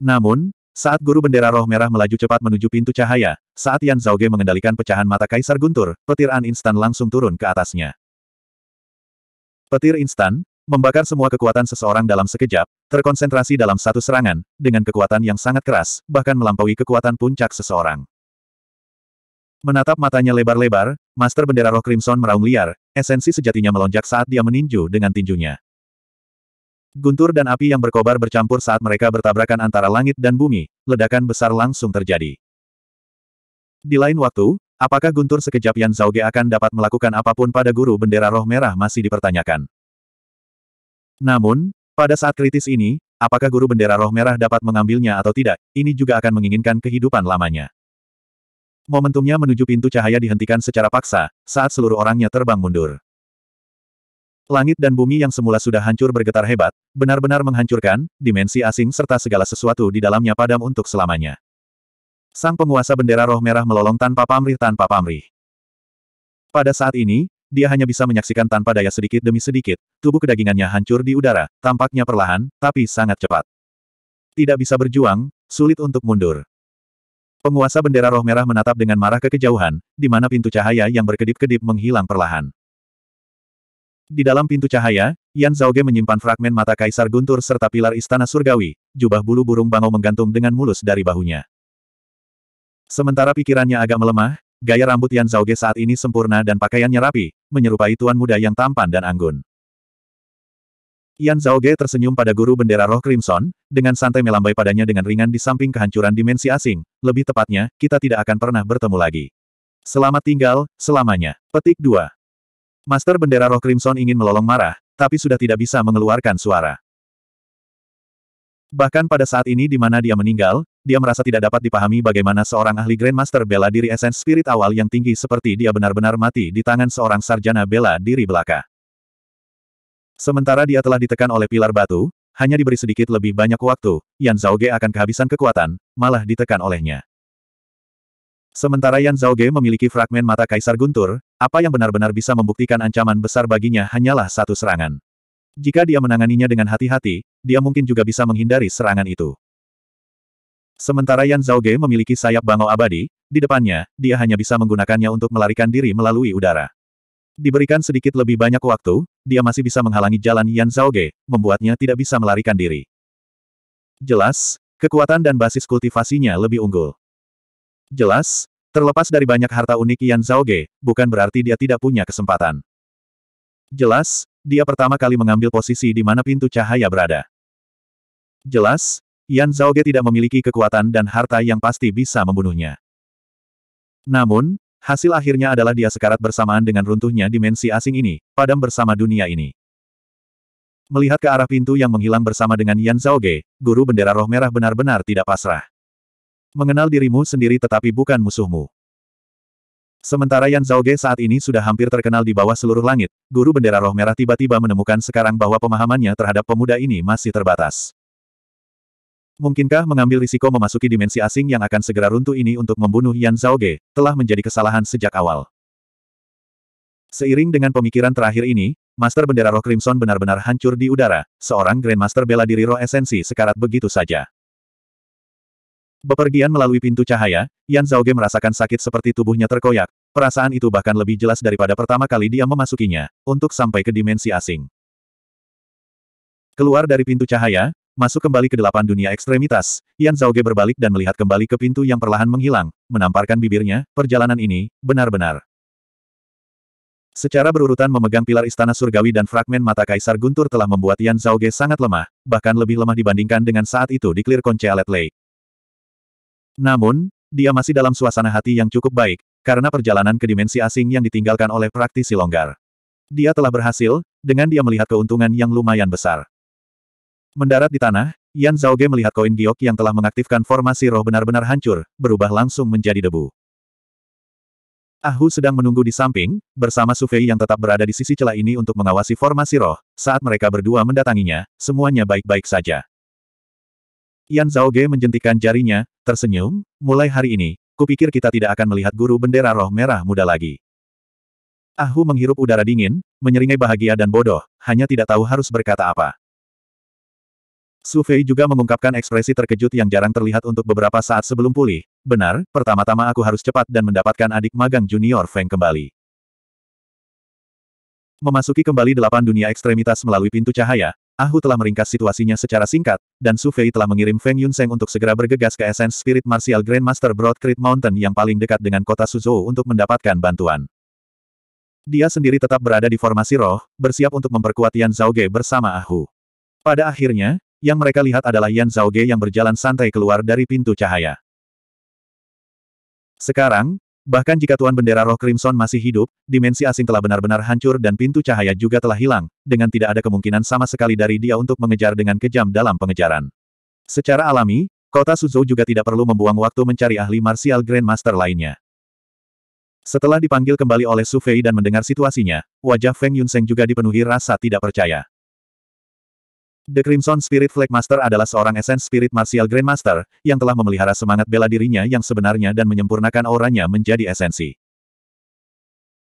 Namun, saat guru bendera roh merah melaju cepat menuju pintu cahaya, saat Yan Zhaoge mengendalikan pecahan mata Kaisar Guntur, petir an instan langsung turun ke atasnya. Petir instan, membakar semua kekuatan seseorang dalam sekejap, terkonsentrasi dalam satu serangan, dengan kekuatan yang sangat keras, bahkan melampaui kekuatan puncak seseorang. Menatap matanya lebar-lebar, Master Bendera Roh Crimson meraung liar, esensi sejatinya melonjak saat dia meninju dengan tinjunya. Guntur dan api yang berkobar bercampur saat mereka bertabrakan antara langit dan bumi, ledakan besar langsung terjadi. Di lain waktu, apakah Guntur sekejap Yan Zhaoge akan dapat melakukan apapun pada guru bendera roh merah masih dipertanyakan. Namun, pada saat kritis ini, apakah guru bendera roh merah dapat mengambilnya atau tidak, ini juga akan menginginkan kehidupan lamanya. Momentumnya menuju pintu cahaya dihentikan secara paksa, saat seluruh orangnya terbang mundur. Langit dan bumi yang semula sudah hancur bergetar hebat, benar-benar menghancurkan, dimensi asing serta segala sesuatu di dalamnya padam untuk selamanya. Sang penguasa bendera roh merah melolong tanpa pamrih tanpa pamrih. Pada saat ini, dia hanya bisa menyaksikan tanpa daya sedikit demi sedikit, tubuh kedagingannya hancur di udara, tampaknya perlahan, tapi sangat cepat. Tidak bisa berjuang, sulit untuk mundur. Penguasa bendera roh merah menatap dengan marah ke kejauhan, di mana pintu cahaya yang berkedip-kedip menghilang perlahan. Di dalam pintu cahaya, Yan Zhaoge menyimpan fragmen mata kaisar guntur serta pilar istana surgawi, jubah bulu burung bangau menggantung dengan mulus dari bahunya. Sementara pikirannya agak melemah, Gaya rambut Yan Zhaoge saat ini sempurna dan pakaiannya rapi, menyerupai tuan muda yang tampan dan anggun. Yan Zhaoge tersenyum pada guru bendera roh Crimson, dengan santai melambai padanya dengan ringan di samping kehancuran dimensi asing, lebih tepatnya, kita tidak akan pernah bertemu lagi. Selamat tinggal, selamanya. Petik 2. Master bendera roh Crimson ingin melolong marah, tapi sudah tidak bisa mengeluarkan suara. Bahkan pada saat ini di mana dia meninggal, dia merasa tidak dapat dipahami bagaimana seorang ahli Grandmaster bela diri esens spirit awal yang tinggi seperti dia benar-benar mati di tangan seorang sarjana bela diri belaka. Sementara dia telah ditekan oleh pilar batu, hanya diberi sedikit lebih banyak waktu, Yan Zhao Ge akan kehabisan kekuatan, malah ditekan olehnya. Sementara Yan Zhao Ge memiliki fragmen mata Kaisar Guntur, apa yang benar-benar bisa membuktikan ancaman besar baginya hanyalah satu serangan. Jika dia menanganinya dengan hati-hati, dia mungkin juga bisa menghindari serangan itu. Sementara Yan Ge memiliki sayap bangau abadi, di depannya, dia hanya bisa menggunakannya untuk melarikan diri melalui udara. Diberikan sedikit lebih banyak waktu, dia masih bisa menghalangi jalan Yan Ge, membuatnya tidak bisa melarikan diri. Jelas, kekuatan dan basis kultivasinya lebih unggul. Jelas, terlepas dari banyak harta unik Yan Ge, bukan berarti dia tidak punya kesempatan. Jelas, dia pertama kali mengambil posisi di mana pintu cahaya berada. Jelas, Yan Zhaoge tidak memiliki kekuatan dan harta yang pasti bisa membunuhnya. Namun, hasil akhirnya adalah dia sekarat bersamaan dengan runtuhnya dimensi asing ini, padam bersama dunia ini. Melihat ke arah pintu yang menghilang bersama dengan Yan Zhaoge, guru bendera roh merah benar-benar tidak pasrah. Mengenal dirimu sendiri tetapi bukan musuhmu. Sementara Yan Zhaoge saat ini sudah hampir terkenal di bawah seluruh langit, guru bendera roh merah tiba-tiba menemukan sekarang bahwa pemahamannya terhadap pemuda ini masih terbatas. Mungkinkah mengambil risiko memasuki dimensi asing yang akan segera runtuh ini untuk membunuh Yan Zhao Ge telah menjadi kesalahan sejak awal. Seiring dengan pemikiran terakhir ini, Master Bendera Roh Crimson benar-benar hancur di udara, seorang Grandmaster bela diri roh esensi sekarat begitu saja. Bepergian melalui pintu cahaya, Yan Zhao Ge merasakan sakit seperti tubuhnya terkoyak, perasaan itu bahkan lebih jelas daripada pertama kali dia memasukinya, untuk sampai ke dimensi asing. Keluar dari pintu cahaya, Masuk kembali ke delapan dunia ekstremitas, Yan Zhaoge berbalik dan melihat kembali ke pintu yang perlahan menghilang, menamparkan bibirnya, perjalanan ini, benar-benar. Secara berurutan memegang pilar istana surgawi dan fragmen mata kaisar guntur telah membuat Yan Zhaoge sangat lemah, bahkan lebih lemah dibandingkan dengan saat itu di Clear Alet Lake. Namun, dia masih dalam suasana hati yang cukup baik, karena perjalanan ke dimensi asing yang ditinggalkan oleh praktisi longgar. Dia telah berhasil, dengan dia melihat keuntungan yang lumayan besar. Mendarat di tanah, Yan Ge melihat koin giok yang telah mengaktifkan formasi roh benar-benar hancur, berubah langsung menjadi debu. Ahu sedang menunggu di samping, bersama Sufei yang tetap berada di sisi celah ini untuk mengawasi formasi roh, saat mereka berdua mendatanginya, semuanya baik-baik saja. Yan Ge menjentikan jarinya, tersenyum, mulai hari ini, kupikir kita tidak akan melihat guru bendera roh merah muda lagi. Ahu menghirup udara dingin, menyeringai bahagia dan bodoh, hanya tidak tahu harus berkata apa. Su Fei juga mengungkapkan ekspresi terkejut yang jarang terlihat untuk beberapa saat sebelum pulih. Benar, pertama-tama aku harus cepat dan mendapatkan adik magang junior Feng kembali. Memasuki kembali delapan dunia ekstremitas melalui pintu cahaya, Ahu telah meringkas situasinya secara singkat, dan Su Fei telah mengirim Feng Yunseng untuk segera bergegas ke esens Spirit Martial Grandmaster Broad Creek Mountain yang paling dekat dengan kota Suzhou untuk mendapatkan bantuan. Dia sendiri tetap berada di formasi roh, bersiap untuk memperkuat Yan Zhaoge bersama Ahu. Pada akhirnya, yang mereka lihat adalah Yan Zhaoge yang berjalan santai keluar dari pintu cahaya. Sekarang, bahkan jika Tuan Bendera Roh Crimson masih hidup, dimensi asing telah benar-benar hancur dan pintu cahaya juga telah hilang, dengan tidak ada kemungkinan sama sekali dari dia untuk mengejar dengan kejam dalam pengejaran. Secara alami, kota Suzhou juga tidak perlu membuang waktu mencari ahli martial grandmaster lainnya. Setelah dipanggil kembali oleh Su Fei dan mendengar situasinya, wajah Feng Yunseng juga dipenuhi rasa tidak percaya. The Crimson Spirit Flag Master adalah seorang Essence Spirit Martial Grandmaster, yang telah memelihara semangat bela dirinya yang sebenarnya dan menyempurnakan auranya menjadi esensi.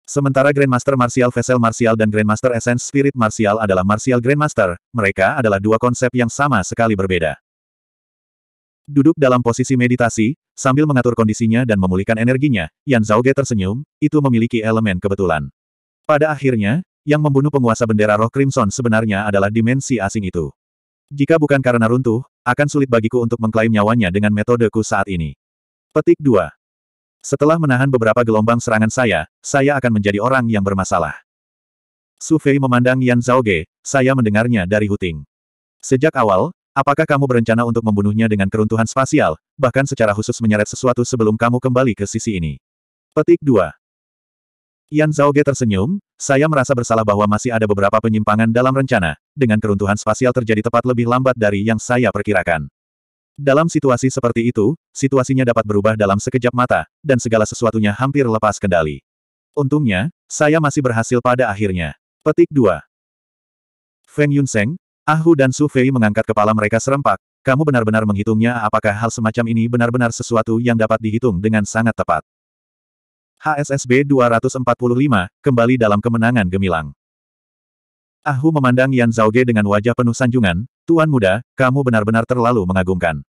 Sementara Grandmaster Martial Vessel Martial dan Grandmaster Essence Spirit Martial adalah Martial Grandmaster, mereka adalah dua konsep yang sama sekali berbeda. Duduk dalam posisi meditasi, sambil mengatur kondisinya dan memulihkan energinya, Yan Zhaoge tersenyum, itu memiliki elemen kebetulan. Pada akhirnya, yang membunuh penguasa bendera roh Crimson sebenarnya adalah dimensi asing itu. Jika bukan karena runtuh, akan sulit bagiku untuk mengklaim nyawanya dengan metodeku saat ini. Petik 2. Setelah menahan beberapa gelombang serangan saya, saya akan menjadi orang yang bermasalah. Su Fei memandang Yan Zhao Ge. saya mendengarnya dari Huting. Sejak awal, apakah kamu berencana untuk membunuhnya dengan keruntuhan spasial, bahkan secara khusus menyeret sesuatu sebelum kamu kembali ke sisi ini? Petik 2. Yan Ge tersenyum, saya merasa bersalah bahwa masih ada beberapa penyimpangan dalam rencana, dengan keruntuhan spasial terjadi tepat lebih lambat dari yang saya perkirakan. Dalam situasi seperti itu, situasinya dapat berubah dalam sekejap mata, dan segala sesuatunya hampir lepas kendali. Untungnya, saya masih berhasil pada akhirnya. Petik 2. Feng Yunseng, Ahu dan Su Fei mengangkat kepala mereka serempak, kamu benar-benar menghitungnya apakah hal semacam ini benar-benar sesuatu yang dapat dihitung dengan sangat tepat. HSSB 245, kembali dalam kemenangan gemilang. Ahu memandang Yan Zhaoge dengan wajah penuh sanjungan, Tuan muda, kamu benar-benar terlalu mengagumkan.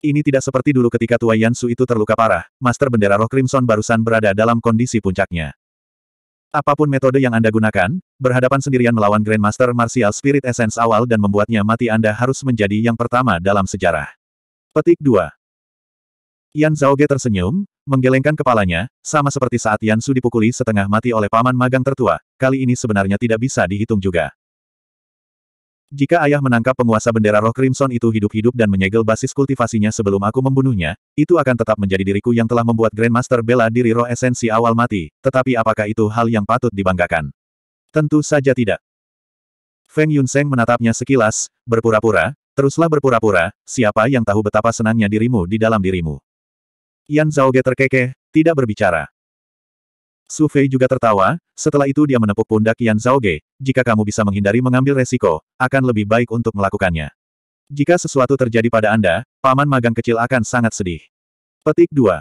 Ini tidak seperti dulu ketika Tua Yan Su itu terluka parah, Master Bendera Roh Crimson barusan berada dalam kondisi puncaknya. Apapun metode yang Anda gunakan, berhadapan sendirian melawan Grandmaster Martial Spirit Essence awal dan membuatnya mati Anda harus menjadi yang pertama dalam sejarah. Petik 2. Yan Zhaoge tersenyum, Menggelengkan kepalanya, sama seperti saat Yan Su dipukuli setengah mati oleh paman magang tertua, kali ini sebenarnya tidak bisa dihitung juga. Jika ayah menangkap penguasa bendera roh Crimson itu hidup-hidup dan menyegel basis kultivasinya sebelum aku membunuhnya, itu akan tetap menjadi diriku yang telah membuat Grandmaster bela diri roh esensi awal mati, tetapi apakah itu hal yang patut dibanggakan? Tentu saja tidak. Feng Yunseng menatapnya sekilas, berpura-pura, teruslah berpura-pura, siapa yang tahu betapa senangnya dirimu di dalam dirimu. Yan Zhaoge terkekeh, tidak berbicara. Su Fei juga tertawa, setelah itu dia menepuk pundak Yan Zhaoge, jika kamu bisa menghindari mengambil resiko, akan lebih baik untuk melakukannya. Jika sesuatu terjadi pada Anda, paman magang kecil akan sangat sedih. Petik 2.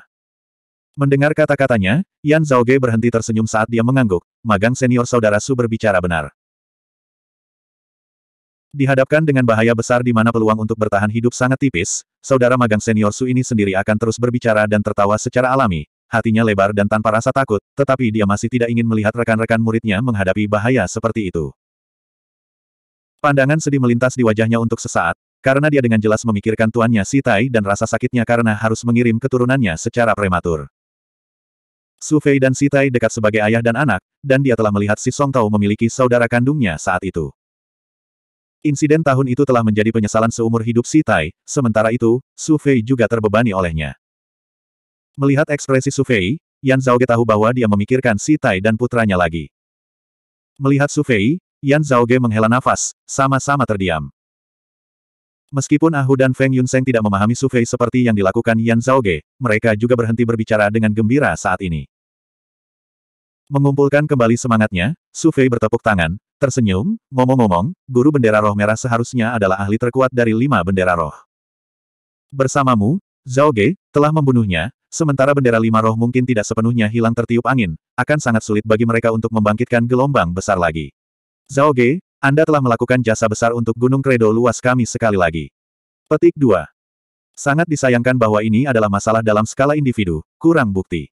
Mendengar kata-katanya, Yan Zhaoge berhenti tersenyum saat dia mengangguk, magang senior saudara Su berbicara benar. Dihadapkan dengan bahaya besar di mana peluang untuk bertahan hidup sangat tipis, saudara magang senior Su ini sendiri akan terus berbicara dan tertawa secara alami, hatinya lebar dan tanpa rasa takut, tetapi dia masih tidak ingin melihat rekan-rekan muridnya menghadapi bahaya seperti itu. Pandangan sedih melintas di wajahnya untuk sesaat, karena dia dengan jelas memikirkan tuannya Si Tai dan rasa sakitnya karena harus mengirim keturunannya secara prematur. Su Fei dan Si Tai dekat sebagai ayah dan anak, dan dia telah melihat Si Song Tao memiliki saudara kandungnya saat itu. Insiden tahun itu telah menjadi penyesalan seumur hidup Si Tai, sementara itu, Su Fei juga terbebani olehnya. Melihat ekspresi Su Fei, Yan Zhaoge tahu bahwa dia memikirkan Si Tai dan putranya lagi. Melihat Su Fei, Yan Zhaoge menghela nafas, sama-sama terdiam. Meskipun Ahu dan Feng Yunseng tidak memahami Su Fei seperti yang dilakukan Yan Zhaoge, mereka juga berhenti berbicara dengan gembira saat ini. Mengumpulkan kembali semangatnya, Sufei bertepuk tangan, tersenyum, ngomong-ngomong, guru bendera roh merah seharusnya adalah ahli terkuat dari lima bendera roh. Bersamamu, Zhao Ge, telah membunuhnya, sementara bendera lima roh mungkin tidak sepenuhnya hilang tertiup angin, akan sangat sulit bagi mereka untuk membangkitkan gelombang besar lagi. Zhao Ge, Anda telah melakukan jasa besar untuk Gunung Kredo luas kami sekali lagi. Petik 2. Sangat disayangkan bahwa ini adalah masalah dalam skala individu, kurang bukti.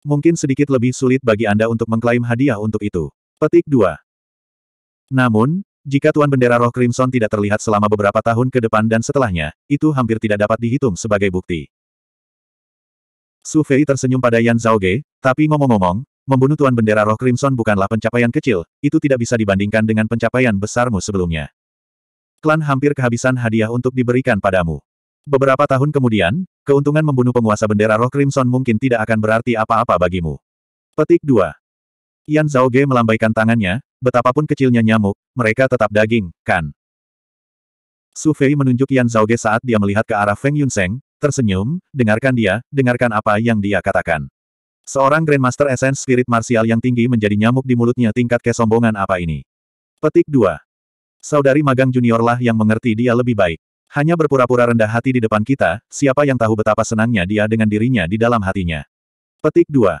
Mungkin sedikit lebih sulit bagi Anda untuk mengklaim hadiah untuk itu. Petik 2. Namun, jika Tuan Bendera Roh Crimson tidak terlihat selama beberapa tahun ke depan dan setelahnya, itu hampir tidak dapat dihitung sebagai bukti. Su Fei tersenyum pada Yan Zhao Ge, tapi ngomong-ngomong, membunuh Tuan Bendera Roh Crimson bukanlah pencapaian kecil, itu tidak bisa dibandingkan dengan pencapaian besarmu sebelumnya. Klan hampir kehabisan hadiah untuk diberikan padamu. Beberapa tahun kemudian, keuntungan membunuh penguasa bendera roh Crimson mungkin tidak akan berarti apa-apa bagimu. Petik 2. Yan Ge melambaikan tangannya, betapapun kecilnya nyamuk, mereka tetap daging, kan? Su Fei menunjuk Yan Ge saat dia melihat ke arah Feng Yun Yunseng, tersenyum, dengarkan dia, dengarkan apa yang dia katakan. Seorang Grandmaster Essence Spirit Martial yang tinggi menjadi nyamuk di mulutnya tingkat kesombongan apa ini. Petik 2. Saudari magang juniorlah yang mengerti dia lebih baik. Hanya berpura-pura rendah hati di depan kita, siapa yang tahu betapa senangnya dia dengan dirinya di dalam hatinya. Petik 2.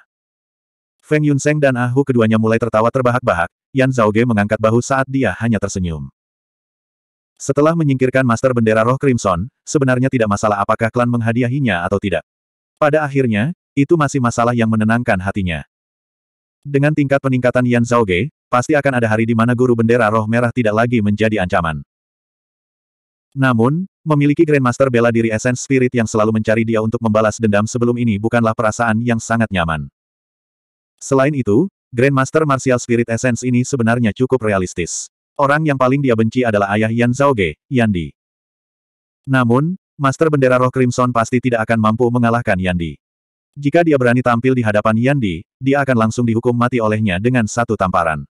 Feng Yunseng dan Ah Hu keduanya mulai tertawa terbahak-bahak, Yan Zhaoge mengangkat bahu saat dia hanya tersenyum. Setelah menyingkirkan Master Bendera Roh Crimson, sebenarnya tidak masalah apakah klan menghadiahinya atau tidak. Pada akhirnya, itu masih masalah yang menenangkan hatinya. Dengan tingkat peningkatan Yan Zhaoge, pasti akan ada hari di mana guru bendera roh merah tidak lagi menjadi ancaman. Namun, memiliki Grandmaster bela diri Essence Spirit yang selalu mencari dia untuk membalas dendam sebelum ini bukanlah perasaan yang sangat nyaman. Selain itu, Grandmaster Martial Spirit Essence ini sebenarnya cukup realistis. Orang yang paling dia benci adalah ayah Yan Zhao Zhaoge, Yandi. Namun, Master Bendera Roh Crimson pasti tidak akan mampu mengalahkan Yandi. Jika dia berani tampil di hadapan Yandi, dia akan langsung dihukum mati olehnya dengan satu tamparan.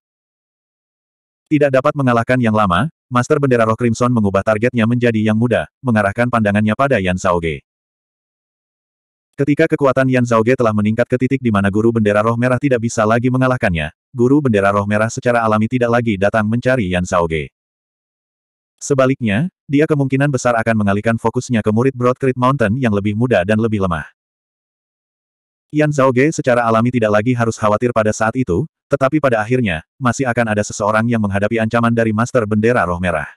Tidak dapat mengalahkan yang lama, Master Bendera Roh Crimson mengubah targetnya menjadi yang muda, mengarahkan pandangannya pada Yan Zhaoge. Ketika kekuatan Yan Zhaoge telah meningkat ke titik di mana Guru Bendera Roh Merah tidak bisa lagi mengalahkannya, Guru Bendera Roh Merah secara alami tidak lagi datang mencari Yan Zhaoge. Sebaliknya, dia kemungkinan besar akan mengalihkan fokusnya ke murid Creek Mountain yang lebih muda dan lebih lemah. Yan Zhaoge secara alami tidak lagi harus khawatir pada saat itu, tetapi pada akhirnya, masih akan ada seseorang yang menghadapi ancaman dari Master Bendera Roh Merah.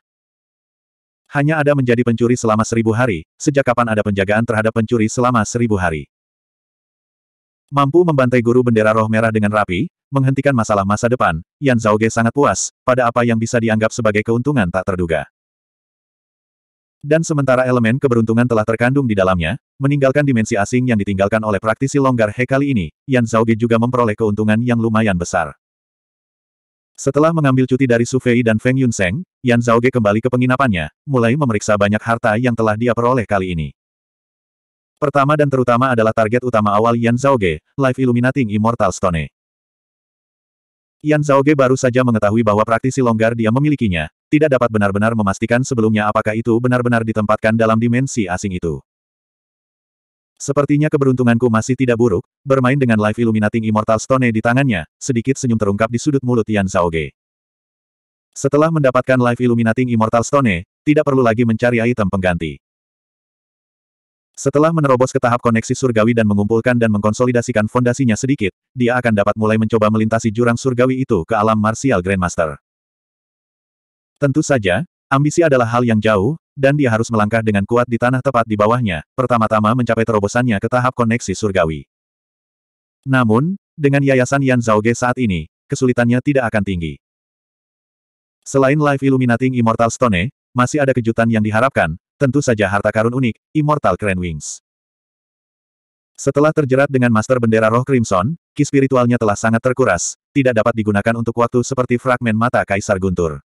Hanya ada menjadi pencuri selama seribu hari, sejak kapan ada penjagaan terhadap pencuri selama seribu hari. Mampu membantai guru bendera roh merah dengan rapi, menghentikan masalah masa depan, Yan Zhaoge sangat puas, pada apa yang bisa dianggap sebagai keuntungan tak terduga. Dan sementara elemen keberuntungan telah terkandung di dalamnya, meninggalkan dimensi asing yang ditinggalkan oleh praktisi longgar He kali ini, Yan Zhaoge juga memperoleh keuntungan yang lumayan besar. Setelah mengambil cuti dari Su Fei dan Feng Yunseng, Yan Zhaoge kembali ke penginapannya, mulai memeriksa banyak harta yang telah dia peroleh kali ini. Pertama dan terutama adalah target utama awal Yan Zhaoge, Life Illuminating Immortal Stone. Yan Zhaoge baru saja mengetahui bahwa praktisi longgar dia memilikinya, tidak dapat benar-benar memastikan sebelumnya apakah itu benar-benar ditempatkan dalam dimensi asing itu. Sepertinya keberuntunganku masih tidak buruk, bermain dengan Life Illuminating Immortal Stone di tangannya, sedikit senyum terungkap di sudut mulut Yan Zhaoge. Setelah mendapatkan Life Illuminating Immortal Stone, tidak perlu lagi mencari item pengganti. Setelah menerobos ke tahap koneksi surgawi dan mengumpulkan dan mengkonsolidasikan fondasinya sedikit, dia akan dapat mulai mencoba melintasi jurang surgawi itu ke alam martial Grandmaster. Tentu saja, ambisi adalah hal yang jauh, dan dia harus melangkah dengan kuat di tanah tepat di bawahnya, pertama-tama mencapai terobosannya ke tahap koneksi surgawi. Namun, dengan yayasan Yan Zhaoge saat ini, kesulitannya tidak akan tinggi. Selain Live Illuminating Immortal Stone, masih ada kejutan yang diharapkan, tentu saja harta karun unik, Immortal Crane Wings. Setelah terjerat dengan Master Bendera Roh Crimson, ki spiritualnya telah sangat terkuras, tidak dapat digunakan untuk waktu seperti fragmen mata Kaisar Guntur.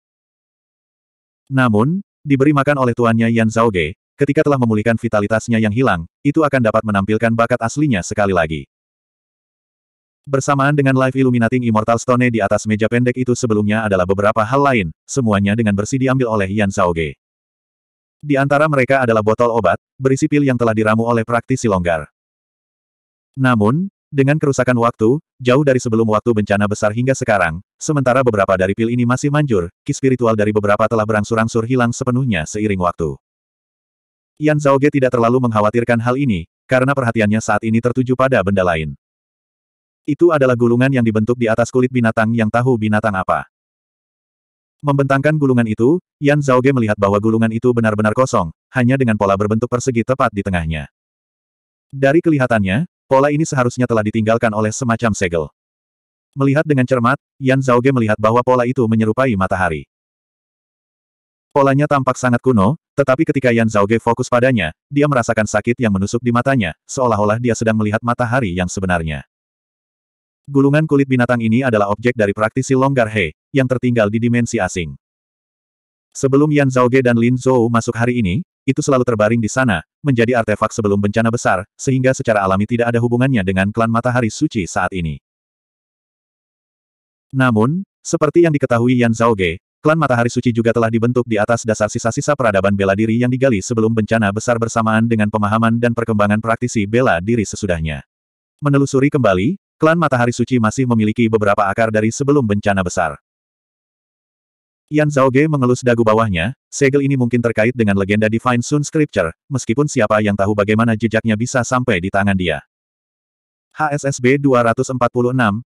Namun, diberi makan oleh tuannya Yan Zhao Ge, ketika telah memulihkan vitalitasnya yang hilang, itu akan dapat menampilkan bakat aslinya sekali lagi. Bersamaan dengan live illuminating Immortal Stone di atas meja pendek itu sebelumnya adalah beberapa hal lain, semuanya dengan bersih diambil oleh Yan Zhao Ge. Di antara mereka adalah botol obat, berisi pil yang telah diramu oleh praktisi longgar. Namun, dengan kerusakan waktu, jauh dari sebelum waktu bencana besar hingga sekarang, sementara beberapa dari pil ini masih manjur, ki spiritual dari beberapa telah berangsur-angsur hilang sepenuhnya seiring waktu. Yan Ge tidak terlalu mengkhawatirkan hal ini, karena perhatiannya saat ini tertuju pada benda lain. Itu adalah gulungan yang dibentuk di atas kulit binatang yang tahu binatang apa. Membentangkan gulungan itu, Yan Zhaoge melihat bahwa gulungan itu benar-benar kosong, hanya dengan pola berbentuk persegi tepat di tengahnya. Dari kelihatannya, pola ini seharusnya telah ditinggalkan oleh semacam segel. Melihat dengan cermat, Yan Zhaoge melihat bahwa pola itu menyerupai matahari. Polanya tampak sangat kuno, tetapi ketika Yan Zhaoge fokus padanya, dia merasakan sakit yang menusuk di matanya, seolah-olah dia sedang melihat matahari yang sebenarnya. Gulungan kulit binatang ini adalah objek dari praktisi longgar He, yang tertinggal di dimensi asing. Sebelum Yan Ge dan Lin Zhou masuk hari ini, itu selalu terbaring di sana, menjadi artefak sebelum bencana besar, sehingga secara alami tidak ada hubungannya dengan klan matahari suci saat ini. Namun, seperti yang diketahui Yan Ge, klan matahari suci juga telah dibentuk di atas dasar sisa-sisa peradaban bela diri yang digali sebelum bencana besar bersamaan dengan pemahaman dan perkembangan praktisi bela diri sesudahnya. Menelusuri kembali, Klan Matahari Suci masih memiliki beberapa akar dari sebelum bencana besar. Yan Ge mengelus dagu bawahnya, segel ini mungkin terkait dengan legenda Divine Sun Scripture, meskipun siapa yang tahu bagaimana jejaknya bisa sampai di tangan dia. HSSB 246,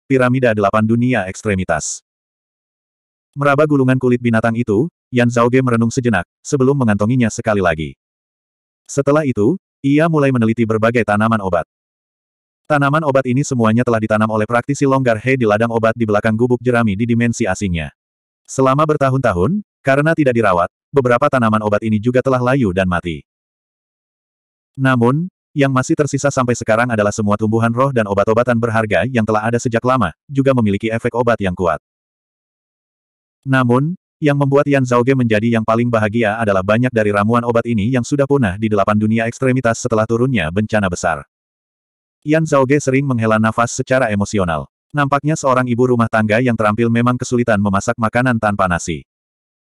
Piramida 8 Dunia Ekstremitas Meraba gulungan kulit binatang itu, Yan Ge merenung sejenak, sebelum mengantonginya sekali lagi. Setelah itu, ia mulai meneliti berbagai tanaman obat. Tanaman obat ini semuanya telah ditanam oleh praktisi longgar He di ladang obat di belakang gubuk jerami di dimensi asingnya. Selama bertahun-tahun, karena tidak dirawat, beberapa tanaman obat ini juga telah layu dan mati. Namun, yang masih tersisa sampai sekarang adalah semua tumbuhan roh dan obat-obatan berharga yang telah ada sejak lama, juga memiliki efek obat yang kuat. Namun, yang membuat Yan Zhaoge menjadi yang paling bahagia adalah banyak dari ramuan obat ini yang sudah punah di delapan dunia ekstremitas setelah turunnya bencana besar. Yan Zhaoge sering menghela nafas secara emosional. Nampaknya seorang ibu rumah tangga yang terampil memang kesulitan memasak makanan tanpa nasi.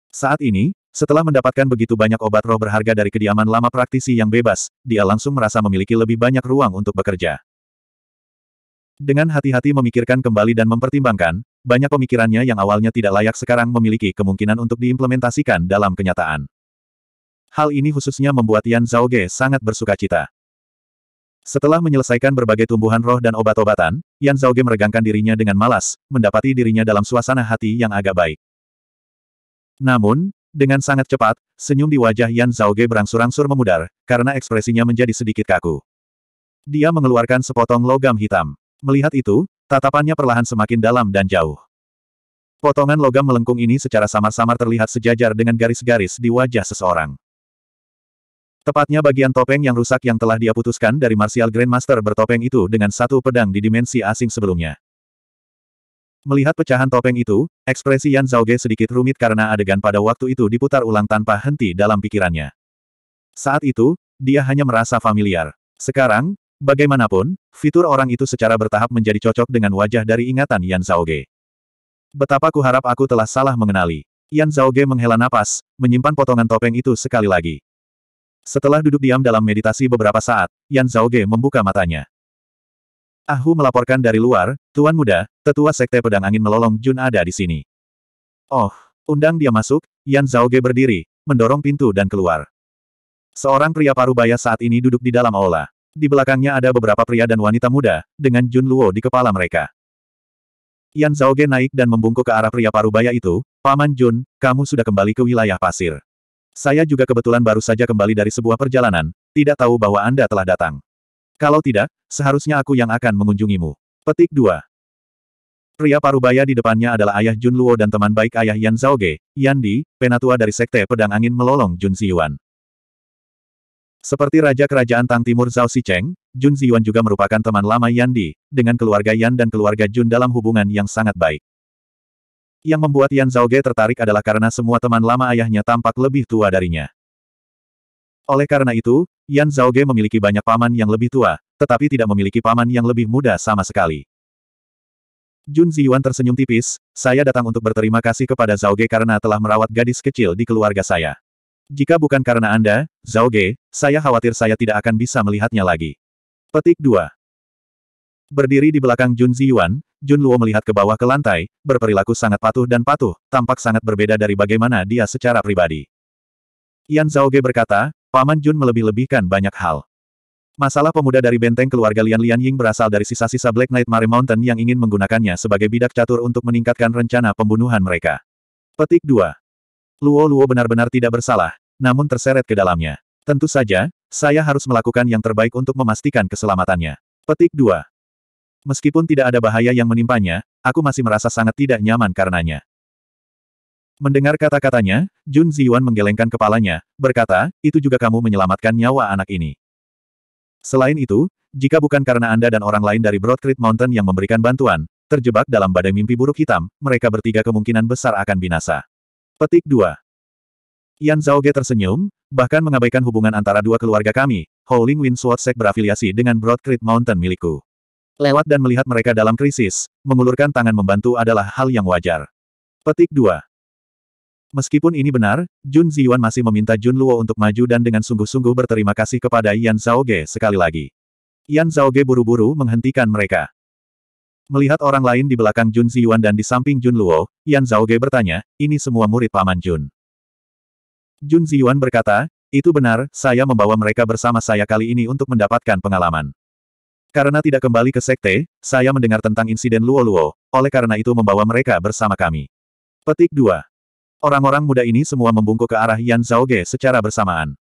Saat ini, setelah mendapatkan begitu banyak obat roh berharga dari kediaman lama praktisi yang bebas, dia langsung merasa memiliki lebih banyak ruang untuk bekerja. Dengan hati-hati memikirkan kembali dan mempertimbangkan, banyak pemikirannya yang awalnya tidak layak sekarang memiliki kemungkinan untuk diimplementasikan dalam kenyataan. Hal ini khususnya membuat Yan Zhaoge sangat bersukacita. Setelah menyelesaikan berbagai tumbuhan roh dan obat-obatan, Yan Zhaoge meregangkan dirinya dengan malas, mendapati dirinya dalam suasana hati yang agak baik. Namun, dengan sangat cepat, senyum di wajah Yan Zhaoge berangsur-angsur memudar, karena ekspresinya menjadi sedikit kaku. Dia mengeluarkan sepotong logam hitam. Melihat itu, tatapannya perlahan semakin dalam dan jauh. Potongan logam melengkung ini secara samar-samar terlihat sejajar dengan garis-garis di wajah seseorang. Tepatnya bagian topeng yang rusak yang telah dia putuskan dari Martial Grandmaster bertopeng itu dengan satu pedang di dimensi asing sebelumnya. Melihat pecahan topeng itu, ekspresi Yan Ge sedikit rumit karena adegan pada waktu itu diputar ulang tanpa henti dalam pikirannya. Saat itu, dia hanya merasa familiar. Sekarang, bagaimanapun, fitur orang itu secara bertahap menjadi cocok dengan wajah dari ingatan Yan Ge. Betapa kuharap aku telah salah mengenali. Yan Ge menghela napas, menyimpan potongan topeng itu sekali lagi. Setelah duduk diam dalam meditasi beberapa saat, Yan Ge membuka matanya. Ahu melaporkan dari luar, Tuan Muda, tetua Sekte Pedang Angin Melolong Jun ada di sini. Oh, undang dia masuk, Yan Ge berdiri, mendorong pintu dan keluar. Seorang pria parubaya saat ini duduk di dalam aula. Di belakangnya ada beberapa pria dan wanita muda, dengan Jun Luo di kepala mereka. Yan Ge naik dan membungkuk ke arah pria parubaya itu, Paman Jun, kamu sudah kembali ke wilayah pasir. Saya juga kebetulan baru saja kembali dari sebuah perjalanan, tidak tahu bahwa Anda telah datang. Kalau tidak, seharusnya aku yang akan mengunjungimu. Petik 2. Pria parubaya di depannya adalah ayah Jun Luo dan teman baik ayah Yan Zhaoge, Yan Di, penatua dari Sekte Pedang Angin Melolong Jun Ziyuan. Seperti Raja Kerajaan Tang Timur Zhao Xicheng, Jun Ziyuan juga merupakan teman lama Yan Di, dengan keluarga Yan dan keluarga Jun dalam hubungan yang sangat baik. Yang membuat Yan Ge tertarik adalah karena semua teman lama ayahnya tampak lebih tua darinya. Oleh karena itu, Yan Ge memiliki banyak paman yang lebih tua, tetapi tidak memiliki paman yang lebih muda sama sekali. Jun Ziyuan tersenyum tipis, saya datang untuk berterima kasih kepada Ge karena telah merawat gadis kecil di keluarga saya. Jika bukan karena Anda, Ge, saya khawatir saya tidak akan bisa melihatnya lagi. Petik 2. Berdiri di belakang Jun Ziyuan, Jun Luo melihat ke bawah ke lantai, berperilaku sangat patuh dan patuh, tampak sangat berbeda dari bagaimana dia secara pribadi. Yan Ge berkata, Paman Jun melebih-lebihkan banyak hal. Masalah pemuda dari benteng keluarga Lian Lian Ying berasal dari sisa-sisa Black Knight Mare Mountain yang ingin menggunakannya sebagai bidak catur untuk meningkatkan rencana pembunuhan mereka. Petik 2. Luo Luo benar-benar tidak bersalah, namun terseret ke dalamnya. Tentu saja, saya harus melakukan yang terbaik untuk memastikan keselamatannya. Petik 2. Meskipun tidak ada bahaya yang menimpanya, aku masih merasa sangat tidak nyaman karenanya. Mendengar kata-katanya, Jun Ziyuan menggelengkan kepalanya, berkata, itu juga kamu menyelamatkan nyawa anak ini. Selain itu, jika bukan karena Anda dan orang lain dari Broad Mountain yang memberikan bantuan, terjebak dalam badai mimpi buruk hitam, mereka bertiga kemungkinan besar akan binasa. Petik 2. Yan Zhaoge tersenyum, bahkan mengabaikan hubungan antara dua keluarga kami, Howling Wind Sword berafiliasi dengan Broad Mountain milikku. Lewat dan melihat mereka dalam krisis, mengulurkan tangan membantu adalah hal yang wajar. Petik 2. Meskipun ini benar, Jun Ziyuan masih meminta Jun Luo untuk maju dan dengan sungguh-sungguh berterima kasih kepada Yan Zhaoge sekali lagi. Yan Zhaoge buru-buru menghentikan mereka. Melihat orang lain di belakang Jun Ziyuan dan di samping Jun Luo, Yan Zhaoge bertanya, ini semua murid paman Jun. Jun Ziyuan berkata, itu benar, saya membawa mereka bersama saya kali ini untuk mendapatkan pengalaman. Karena tidak kembali ke sekte, saya mendengar tentang insiden Luo-Luo, oleh karena itu membawa mereka bersama kami. Petik 2. Orang-orang muda ini semua membungkuk ke arah Yan Ge secara bersamaan.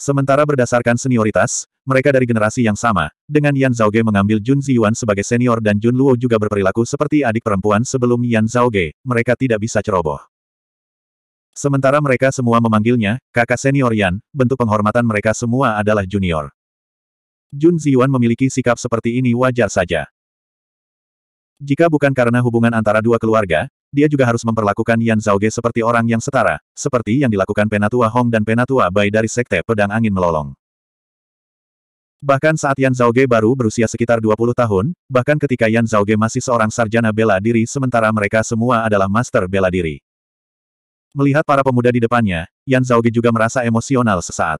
Sementara berdasarkan senioritas, mereka dari generasi yang sama, dengan Yan Ge mengambil Jun Ziyuan sebagai senior dan Jun Luo juga berperilaku seperti adik perempuan sebelum Yan Ge, mereka tidak bisa ceroboh. Sementara mereka semua memanggilnya, kakak senior Yan, bentuk penghormatan mereka semua adalah junior. Jun Ziyuan memiliki sikap seperti ini wajar saja. Jika bukan karena hubungan antara dua keluarga, dia juga harus memperlakukan Yan Zhaoge seperti orang yang setara, seperti yang dilakukan Penatua Hong dan Penatua Bai dari Sekte Pedang Angin Melolong. Bahkan saat Yan Zhaoge baru berusia sekitar 20 tahun, bahkan ketika Yan Zhaoge masih seorang sarjana bela diri sementara mereka semua adalah master bela diri. Melihat para pemuda di depannya, Yan Zhaoge juga merasa emosional sesaat.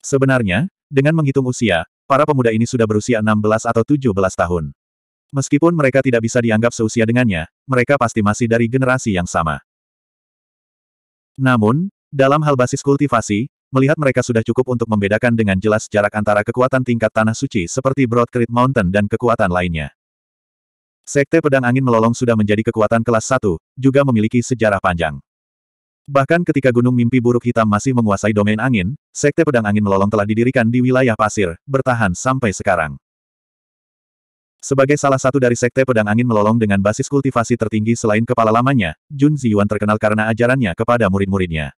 Sebenarnya, dengan menghitung usia, para pemuda ini sudah berusia 16 atau 17 tahun. Meskipun mereka tidak bisa dianggap seusia dengannya, mereka pasti masih dari generasi yang sama. Namun, dalam hal basis kultivasi, melihat mereka sudah cukup untuk membedakan dengan jelas jarak antara kekuatan tingkat tanah suci seperti Broadcreet Mountain dan kekuatan lainnya. Sekte Pedang Angin Melolong sudah menjadi kekuatan kelas 1, juga memiliki sejarah panjang. Bahkan ketika gunung mimpi buruk hitam masih menguasai domain angin, sekte pedang angin melolong telah didirikan di wilayah pasir, bertahan sampai sekarang. Sebagai salah satu dari sekte pedang angin melolong dengan basis kultivasi tertinggi selain kepala lamanya, Jun Ziyuan terkenal karena ajarannya kepada murid-muridnya.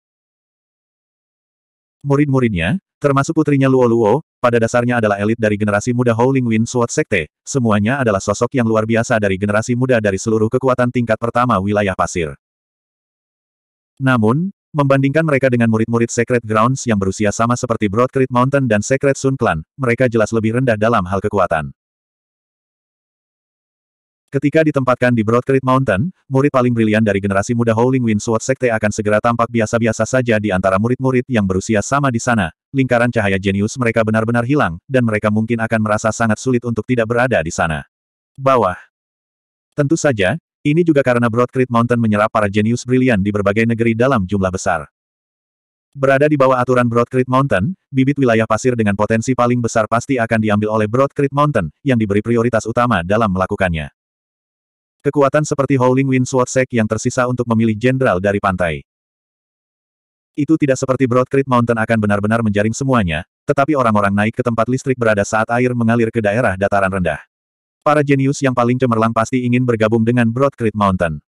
Murid-muridnya, termasuk putrinya Luo Luo, pada dasarnya adalah elit dari generasi muda Howling Wind Sword Sekte, semuanya adalah sosok yang luar biasa dari generasi muda dari seluruh kekuatan tingkat pertama wilayah pasir. Namun, membandingkan mereka dengan murid-murid Secret Grounds yang berusia sama seperti Broadcreet Mountain dan Secret Sun Clan, mereka jelas lebih rendah dalam hal kekuatan. Ketika ditempatkan di Broadcreet Mountain, murid paling brilian dari generasi muda Howling Wind Sword Sekte akan segera tampak biasa-biasa saja di antara murid-murid yang berusia sama di sana. Lingkaran cahaya jenius mereka benar-benar hilang, dan mereka mungkin akan merasa sangat sulit untuk tidak berada di sana. Bawah. Tentu saja, ini juga karena Broad Mountain menyerap para jenius brilian di berbagai negeri dalam jumlah besar. Berada di bawah aturan Broad Mountain, bibit wilayah pasir dengan potensi paling besar pasti akan diambil oleh Broad Mountain, yang diberi prioritas utama dalam melakukannya. Kekuatan seperti Howling Wind Sword Sek yang tersisa untuk memilih jenderal dari pantai. Itu tidak seperti Broad Mountain akan benar-benar menjaring semuanya, tetapi orang-orang naik ke tempat listrik berada saat air mengalir ke daerah dataran rendah. Para jenius yang paling cemerlang pasti ingin bergabung dengan Broad Mountain.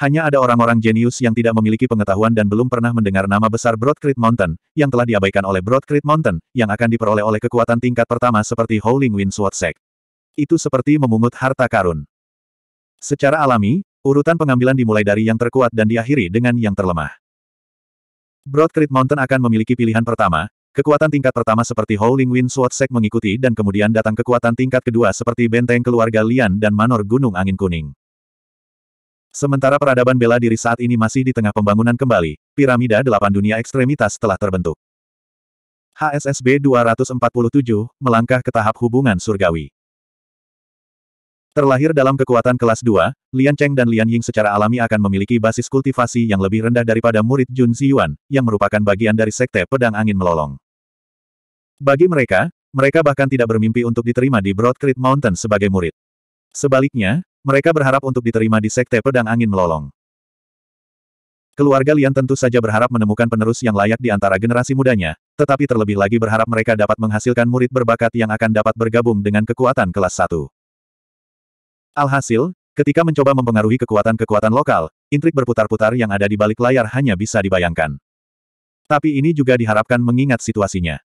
Hanya ada orang-orang jenius yang tidak memiliki pengetahuan dan belum pernah mendengar nama besar Broad Mountain, yang telah diabaikan oleh Broad Mountain, yang akan diperoleh oleh kekuatan tingkat pertama seperti Howling Wind Sword Sect. Itu seperti memungut harta karun. Secara alami, urutan pengambilan dimulai dari yang terkuat dan diakhiri dengan yang terlemah. Broad Mountain akan memiliki pilihan pertama, Kekuatan tingkat pertama seperti Howling Wind Sword Sek mengikuti dan kemudian datang kekuatan tingkat kedua seperti Benteng Keluarga Lian dan Manor Gunung Angin Kuning. Sementara peradaban bela diri saat ini masih di tengah pembangunan kembali, piramida delapan dunia ekstremitas telah terbentuk. HSSB 247, melangkah ke tahap hubungan surgawi. Terlahir dalam kekuatan kelas 2, Lian Cheng dan Lian Ying secara alami akan memiliki basis kultivasi yang lebih rendah daripada murid Jun Ziyuan, yang merupakan bagian dari sekte pedang angin melolong. Bagi mereka, mereka bahkan tidak bermimpi untuk diterima di Broad Mountain sebagai murid. Sebaliknya, mereka berharap untuk diterima di Sekte Pedang Angin Melolong. Keluarga Lian tentu saja berharap menemukan penerus yang layak di antara generasi mudanya, tetapi terlebih lagi berharap mereka dapat menghasilkan murid berbakat yang akan dapat bergabung dengan kekuatan kelas 1. Alhasil, ketika mencoba mempengaruhi kekuatan-kekuatan lokal, intrik berputar-putar yang ada di balik layar hanya bisa dibayangkan. Tapi ini juga diharapkan mengingat situasinya.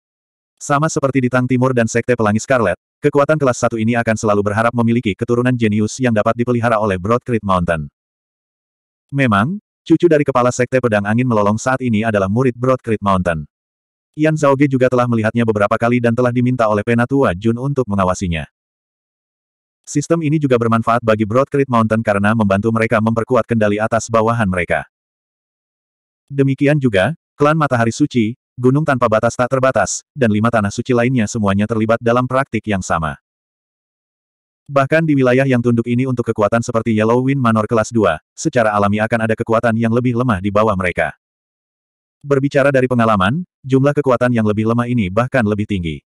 Sama seperti di Tang Timur dan Sekte Pelangi Scarlet, kekuatan kelas satu ini akan selalu berharap memiliki keturunan jenius yang dapat dipelihara oleh Broad Mountain. Memang, cucu dari kepala Sekte Pedang Angin Melolong saat ini adalah murid Broad Creek Mountain. Yan Zhaoge juga telah melihatnya beberapa kali dan telah diminta oleh Penatua Jun untuk mengawasinya. Sistem ini juga bermanfaat bagi Broad Mountain karena membantu mereka memperkuat kendali atas bawahan mereka. Demikian juga, klan Matahari Suci, gunung tanpa batas tak terbatas, dan lima tanah suci lainnya semuanya terlibat dalam praktik yang sama. Bahkan di wilayah yang tunduk ini untuk kekuatan seperti Yellow Wind Manor kelas 2, secara alami akan ada kekuatan yang lebih lemah di bawah mereka. Berbicara dari pengalaman, jumlah kekuatan yang lebih lemah ini bahkan lebih tinggi.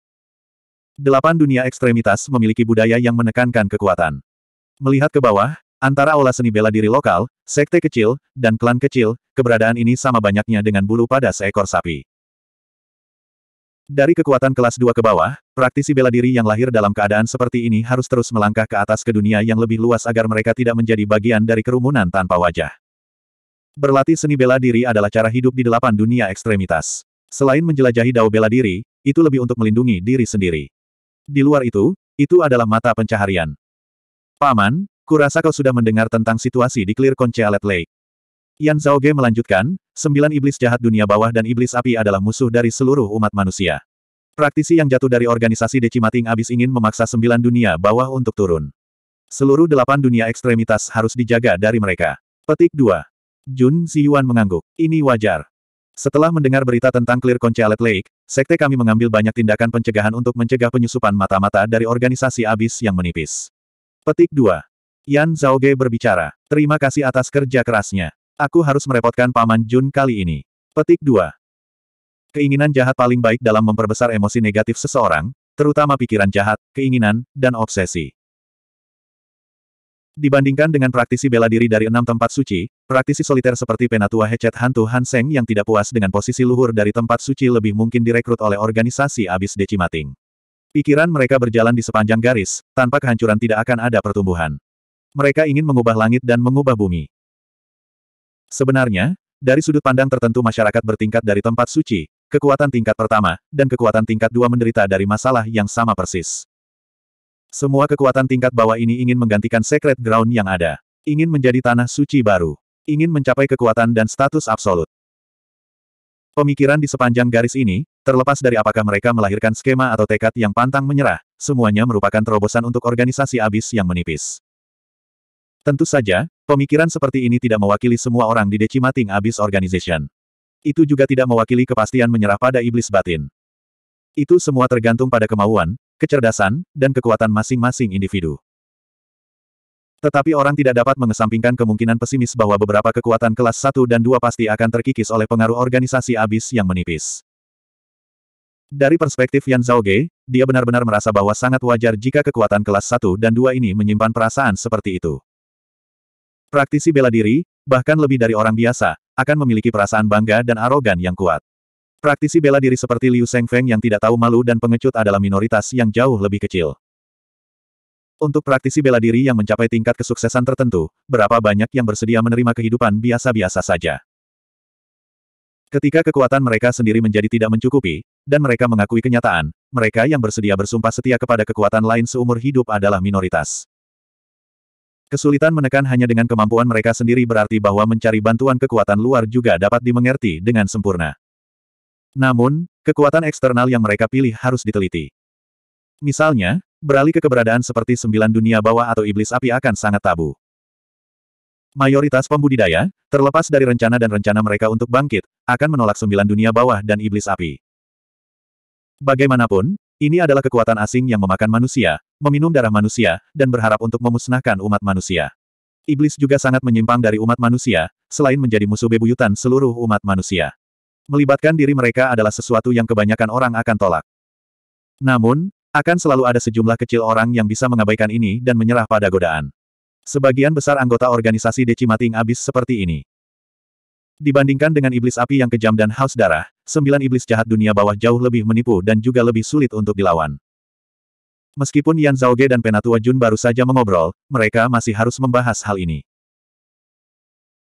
Delapan dunia ekstremitas memiliki budaya yang menekankan kekuatan. Melihat ke bawah, Antara olah seni bela diri lokal, sekte kecil, dan klan kecil, keberadaan ini sama banyaknya dengan bulu pada seekor sapi. Dari kekuatan kelas 2 ke bawah, praktisi bela diri yang lahir dalam keadaan seperti ini harus terus melangkah ke atas ke dunia yang lebih luas agar mereka tidak menjadi bagian dari kerumunan tanpa wajah. Berlatih seni bela diri adalah cara hidup di delapan dunia ekstremitas. Selain menjelajahi dao bela diri, itu lebih untuk melindungi diri sendiri. Di luar itu, itu adalah mata pencaharian. Paman, kurasa kau sudah mendengar tentang situasi di Clear Conchalet Lake. Yan Zhao Ge melanjutkan, sembilan iblis jahat dunia bawah dan iblis api adalah musuh dari seluruh umat manusia. Praktisi yang jatuh dari organisasi Decimating abis ingin memaksa sembilan dunia bawah untuk turun. Seluruh delapan dunia ekstremitas harus dijaga dari mereka. Petik 2. Jun Ziyuan mengangguk. Ini wajar. Setelah mendengar berita tentang Clear Conchalet Lake, sekte kami mengambil banyak tindakan pencegahan untuk mencegah penyusupan mata-mata dari organisasi abis yang menipis. Petik 2. Yan Zhaoge berbicara. Terima kasih atas kerja kerasnya. Aku harus merepotkan Paman Jun kali ini. Petik 2. Keinginan jahat paling baik dalam memperbesar emosi negatif seseorang, terutama pikiran jahat, keinginan, dan obsesi. Dibandingkan dengan praktisi bela diri dari enam tempat suci, praktisi soliter seperti penatua hecet hantu Hanseng yang tidak puas dengan posisi luhur dari tempat suci lebih mungkin direkrut oleh organisasi abis decimating. Pikiran mereka berjalan di sepanjang garis, tanpa kehancuran tidak akan ada pertumbuhan. Mereka ingin mengubah langit dan mengubah bumi. Sebenarnya, dari sudut pandang tertentu masyarakat bertingkat dari tempat suci, kekuatan tingkat pertama, dan kekuatan tingkat dua menderita dari masalah yang sama persis. Semua kekuatan tingkat bawah ini ingin menggantikan secret ground yang ada. Ingin menjadi tanah suci baru. Ingin mencapai kekuatan dan status absolut. Pemikiran di sepanjang garis ini, terlepas dari apakah mereka melahirkan skema atau tekad yang pantang menyerah, semuanya merupakan terobosan untuk organisasi abis yang menipis. Tentu saja, pemikiran seperti ini tidak mewakili semua orang di Decimating Abyss Organization. Itu juga tidak mewakili kepastian menyerah pada iblis batin. Itu semua tergantung pada kemauan, kecerdasan, dan kekuatan masing-masing individu. Tetapi orang tidak dapat mengesampingkan kemungkinan pesimis bahwa beberapa kekuatan kelas 1 dan 2 pasti akan terkikis oleh pengaruh organisasi abis yang menipis. Dari perspektif Yan Zhaoge, dia benar-benar merasa bahwa sangat wajar jika kekuatan kelas 1 dan 2 ini menyimpan perasaan seperti itu. Praktisi bela diri, bahkan lebih dari orang biasa, akan memiliki perasaan bangga dan arogan yang kuat. Praktisi bela diri seperti Liu Shengfeng yang tidak tahu malu dan pengecut adalah minoritas yang jauh lebih kecil. Untuk praktisi bela diri yang mencapai tingkat kesuksesan tertentu, berapa banyak yang bersedia menerima kehidupan biasa-biasa saja. Ketika kekuatan mereka sendiri menjadi tidak mencukupi, dan mereka mengakui kenyataan, mereka yang bersedia bersumpah setia kepada kekuatan lain seumur hidup adalah minoritas. Kesulitan menekan hanya dengan kemampuan mereka sendiri berarti bahwa mencari bantuan kekuatan luar juga dapat dimengerti dengan sempurna. Namun, kekuatan eksternal yang mereka pilih harus diteliti. Misalnya, beralih ke keberadaan seperti sembilan dunia bawah atau iblis api akan sangat tabu. Mayoritas pembudidaya, terlepas dari rencana dan rencana mereka untuk bangkit, akan menolak sembilan dunia bawah dan iblis api. Bagaimanapun, ini adalah kekuatan asing yang memakan manusia, meminum darah manusia, dan berharap untuk memusnahkan umat manusia. Iblis juga sangat menyimpang dari umat manusia, selain menjadi musuh bebuyutan seluruh umat manusia. Melibatkan diri mereka adalah sesuatu yang kebanyakan orang akan tolak. Namun, akan selalu ada sejumlah kecil orang yang bisa mengabaikan ini dan menyerah pada godaan. Sebagian besar anggota organisasi Decimating Abyss seperti ini. Dibandingkan dengan iblis api yang kejam dan haus darah, sembilan iblis jahat dunia bawah jauh lebih menipu dan juga lebih sulit untuk dilawan. Meskipun Yan Zhaoge dan Penatua Jun baru saja mengobrol, mereka masih harus membahas hal ini.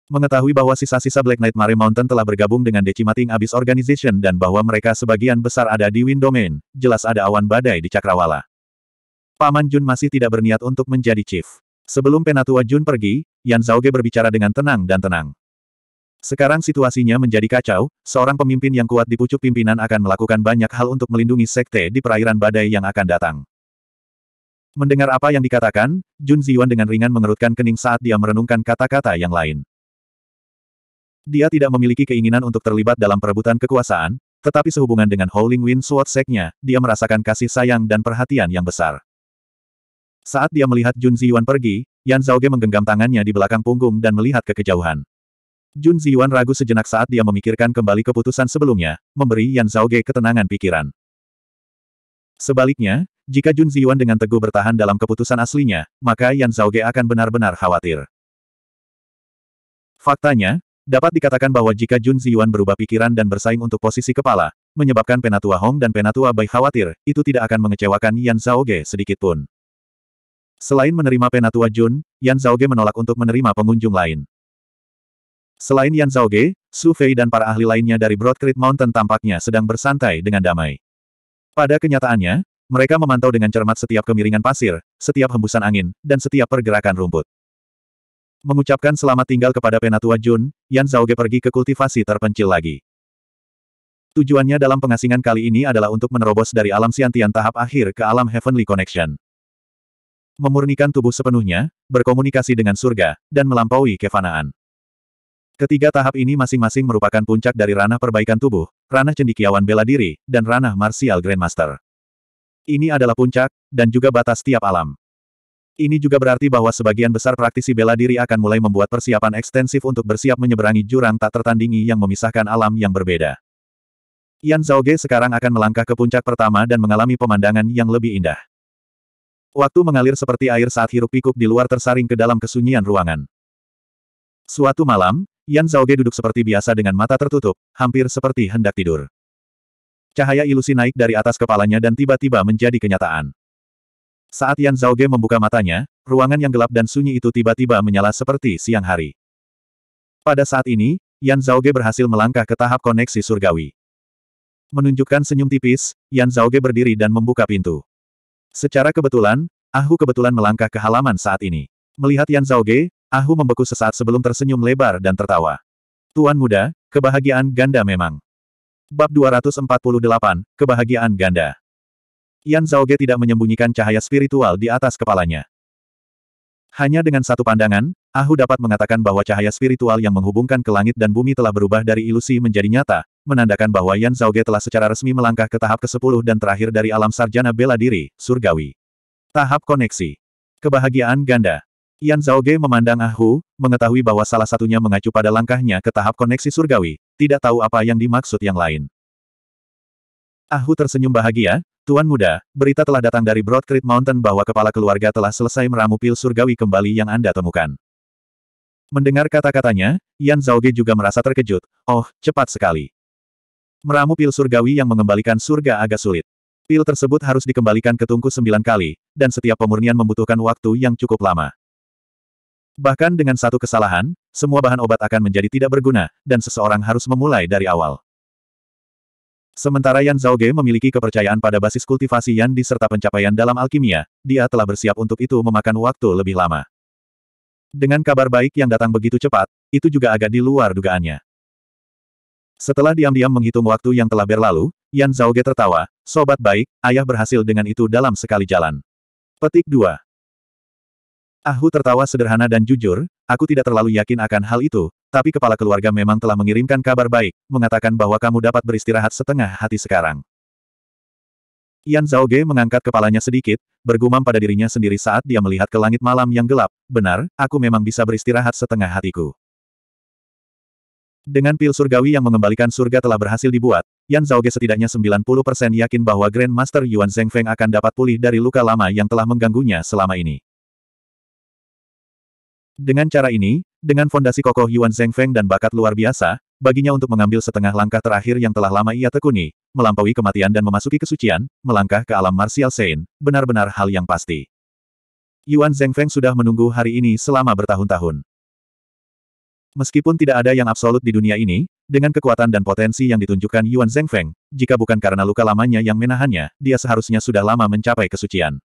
Mengetahui bahwa sisa-sisa Black Knight Mare Mountain telah bergabung dengan Decimating Abyss Organization dan bahwa mereka sebagian besar ada di Wind Domain, jelas ada awan badai di Cakrawala. Paman Jun masih tidak berniat untuk menjadi chief. Sebelum Penatua Jun pergi, Yan Zhaoge berbicara dengan tenang dan tenang. Sekarang situasinya menjadi kacau, seorang pemimpin yang kuat di pucuk pimpinan akan melakukan banyak hal untuk melindungi sekte di perairan badai yang akan datang. Mendengar apa yang dikatakan, Jun Ziyuan dengan ringan mengerutkan kening saat dia merenungkan kata-kata yang lain. Dia tidak memiliki keinginan untuk terlibat dalam perebutan kekuasaan, tetapi sehubungan dengan Howling Wind Sword Seknya, dia merasakan kasih sayang dan perhatian yang besar. Saat dia melihat Jun Ziyuan pergi, Yan Zhaoge menggenggam tangannya di belakang punggung dan melihat ke kejauhan. Jun Ziyuan ragu sejenak saat dia memikirkan kembali keputusan sebelumnya, memberi Yan Ge ketenangan pikiran. Sebaliknya, jika Jun Ziyuan dengan teguh bertahan dalam keputusan aslinya, maka Yan Ge akan benar-benar khawatir. Faktanya, dapat dikatakan bahwa jika Jun Ziyuan berubah pikiran dan bersaing untuk posisi kepala, menyebabkan Penatua Hong dan Penatua Bai khawatir, itu tidak akan mengecewakan Yan Zhaoge sedikitpun. Selain menerima Penatua Jun, Yan Ge menolak untuk menerima pengunjung lain. Selain Yan Ge, Su Fei dan para ahli lainnya dari Broad Creek Mountain tampaknya sedang bersantai dengan damai. Pada kenyataannya, mereka memantau dengan cermat setiap kemiringan pasir, setiap hembusan angin, dan setiap pergerakan rumput. Mengucapkan selamat tinggal kepada Penatua Jun, Yan Ge pergi ke kultivasi terpencil lagi. Tujuannya dalam pengasingan kali ini adalah untuk menerobos dari alam siantian tahap akhir ke alam Heavenly Connection. Memurnikan tubuh sepenuhnya, berkomunikasi dengan surga, dan melampaui kefanaan. Ketiga tahap ini masing-masing merupakan puncak dari ranah perbaikan tubuh, ranah cendikiawan bela diri, dan ranah martial grandmaster. Ini adalah puncak, dan juga batas tiap alam. Ini juga berarti bahwa sebagian besar praktisi bela diri akan mulai membuat persiapan ekstensif untuk bersiap menyeberangi jurang tak tertandingi yang memisahkan alam yang berbeda. Yan Zhao Ge sekarang akan melangkah ke puncak pertama dan mengalami pemandangan yang lebih indah. Waktu mengalir seperti air saat hiruk pikuk di luar tersaring ke dalam kesunyian ruangan. Suatu malam, Yan Zhaoge duduk seperti biasa dengan mata tertutup, hampir seperti hendak tidur. Cahaya ilusi naik dari atas kepalanya dan tiba-tiba menjadi kenyataan. Saat Yan Zhaoge membuka matanya, ruangan yang gelap dan sunyi itu tiba-tiba menyala seperti siang hari. Pada saat ini, Yan Zhaoge berhasil melangkah ke tahap koneksi surgawi. Menunjukkan senyum tipis, Yan Zhaoge berdiri dan membuka pintu. Secara kebetulan, Ahu kebetulan melangkah ke halaman saat ini. Melihat Yan Zhaoge, Ahu membeku sesaat sebelum tersenyum lebar dan tertawa. Tuan muda, kebahagiaan ganda memang. Bab 248, Kebahagiaan Ganda Yan Zhaoge tidak menyembunyikan cahaya spiritual di atas kepalanya. Hanya dengan satu pandangan, Ahu dapat mengatakan bahwa cahaya spiritual yang menghubungkan ke langit dan bumi telah berubah dari ilusi menjadi nyata, menandakan bahwa Yan Zhaoge telah secara resmi melangkah ke tahap ke-10 dan terakhir dari alam sarjana bela diri, surgawi. Tahap koneksi. Kebahagiaan ganda. Yan Zhaoge memandang Ah Hu, mengetahui bahwa salah satunya mengacu pada langkahnya ke tahap koneksi surgawi, tidak tahu apa yang dimaksud yang lain. Ah Hu tersenyum bahagia, Tuan Muda, berita telah datang dari Broadcreek Mountain bahwa kepala keluarga telah selesai meramu pil surgawi kembali yang Anda temukan. Mendengar kata-katanya, Yan Zhaoge juga merasa terkejut, oh, cepat sekali. Meramu pil surgawi yang mengembalikan surga agak sulit. Pil tersebut harus dikembalikan ke tungku sembilan kali, dan setiap pemurnian membutuhkan waktu yang cukup lama. Bahkan dengan satu kesalahan, semua bahan obat akan menjadi tidak berguna, dan seseorang harus memulai dari awal. Sementara Yan Ge memiliki kepercayaan pada basis kultivasi Yan Di serta pencapaian dalam alkimia, dia telah bersiap untuk itu memakan waktu lebih lama. Dengan kabar baik yang datang begitu cepat, itu juga agak di luar dugaannya. Setelah diam-diam menghitung waktu yang telah berlalu, Yan Ge tertawa, Sobat baik, ayah berhasil dengan itu dalam sekali jalan. Petik 2. Ahu tertawa sederhana dan jujur, aku tidak terlalu yakin akan hal itu, tapi kepala keluarga memang telah mengirimkan kabar baik, mengatakan bahwa kamu dapat beristirahat setengah hati sekarang. Yan Ge mengangkat kepalanya sedikit, bergumam pada dirinya sendiri saat dia melihat ke langit malam yang gelap, benar, aku memang bisa beristirahat setengah hatiku. Dengan pil surgawi yang mengembalikan surga telah berhasil dibuat, Yan Ge setidaknya 90% yakin bahwa Grand Master Yuan Feng akan dapat pulih dari luka lama yang telah mengganggunya selama ini. Dengan cara ini, dengan fondasi kokoh Yuan Zhengfeng dan bakat luar biasa, baginya untuk mengambil setengah langkah terakhir yang telah lama ia tekuni, melampaui kematian dan memasuki kesucian, melangkah ke alam martial Sein, benar-benar hal yang pasti. Yuan Zhengfeng sudah menunggu hari ini selama bertahun-tahun. Meskipun tidak ada yang absolut di dunia ini, dengan kekuatan dan potensi yang ditunjukkan Yuan Zhengfeng, jika bukan karena luka lamanya yang menahannya, dia seharusnya sudah lama mencapai kesucian.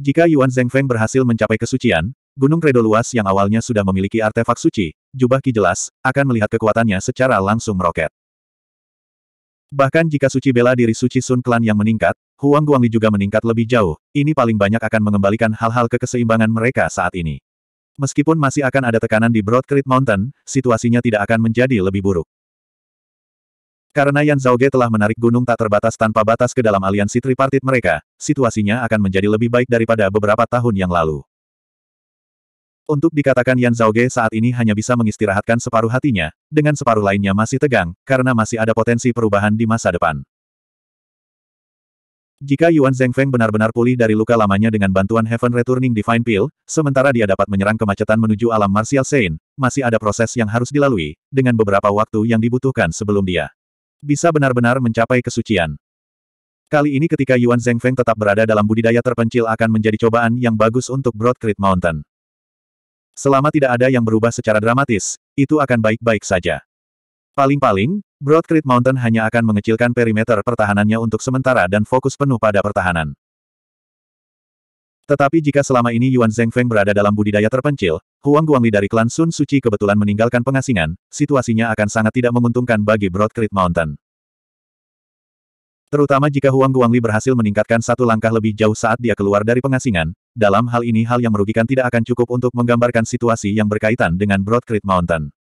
Jika Yuan Zhengfeng berhasil mencapai kesucian, Gunung Kredo luas yang awalnya sudah memiliki artefak suci, jubah Ki jelas, akan melihat kekuatannya secara langsung meroket. Bahkan jika suci bela diri suci Sun Klan yang meningkat, Huang Guangli juga meningkat lebih jauh, ini paling banyak akan mengembalikan hal-hal ke keseimbangan mereka saat ini. Meskipun masih akan ada tekanan di Broad Creek Mountain, situasinya tidak akan menjadi lebih buruk. Karena Yan Zhaoge telah menarik gunung tak terbatas tanpa batas ke dalam aliansi tripartit mereka, situasinya akan menjadi lebih baik daripada beberapa tahun yang lalu. Untuk dikatakan Yan Ge saat ini hanya bisa mengistirahatkan separuh hatinya, dengan separuh lainnya masih tegang, karena masih ada potensi perubahan di masa depan. Jika Yuan Feng benar-benar pulih dari luka lamanya dengan bantuan Heaven Returning Divine Pill, sementara dia dapat menyerang kemacetan menuju alam Martial Saint, masih ada proses yang harus dilalui, dengan beberapa waktu yang dibutuhkan sebelum dia bisa benar-benar mencapai kesucian. Kali ini ketika Yuan Feng tetap berada dalam budidaya terpencil akan menjadi cobaan yang bagus untuk Broad Creek Mountain. Selama tidak ada yang berubah secara dramatis, itu akan baik-baik saja. Paling-paling, Broadcreek Mountain hanya akan mengecilkan perimeter pertahanannya untuk sementara dan fokus penuh pada pertahanan. Tetapi jika selama ini Yuan Zhengfeng berada dalam budidaya terpencil, Huang Guangli dari klan Sun Suci kebetulan meninggalkan pengasingan, situasinya akan sangat tidak menguntungkan bagi Broadcreek Mountain. Terutama jika Huang Guangli berhasil meningkatkan satu langkah lebih jauh saat dia keluar dari pengasingan, dalam hal ini hal yang merugikan tidak akan cukup untuk menggambarkan situasi yang berkaitan dengan Broadcrete Mountain.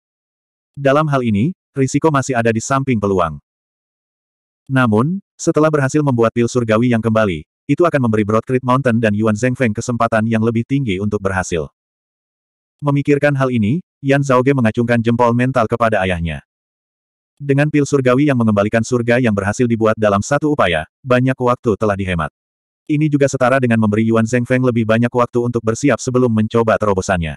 Dalam hal ini, risiko masih ada di samping peluang. Namun, setelah berhasil membuat pil surgawi yang kembali, itu akan memberi Broadcrete Mountain dan Yuan Zhengfeng kesempatan yang lebih tinggi untuk berhasil. Memikirkan hal ini, Yan Zhaoge mengacungkan jempol mental kepada ayahnya. Dengan pil surgawi yang mengembalikan surga yang berhasil dibuat dalam satu upaya, banyak waktu telah dihemat. Ini juga setara dengan memberi Yuan Zhengfeng lebih banyak waktu untuk bersiap sebelum mencoba terobosannya.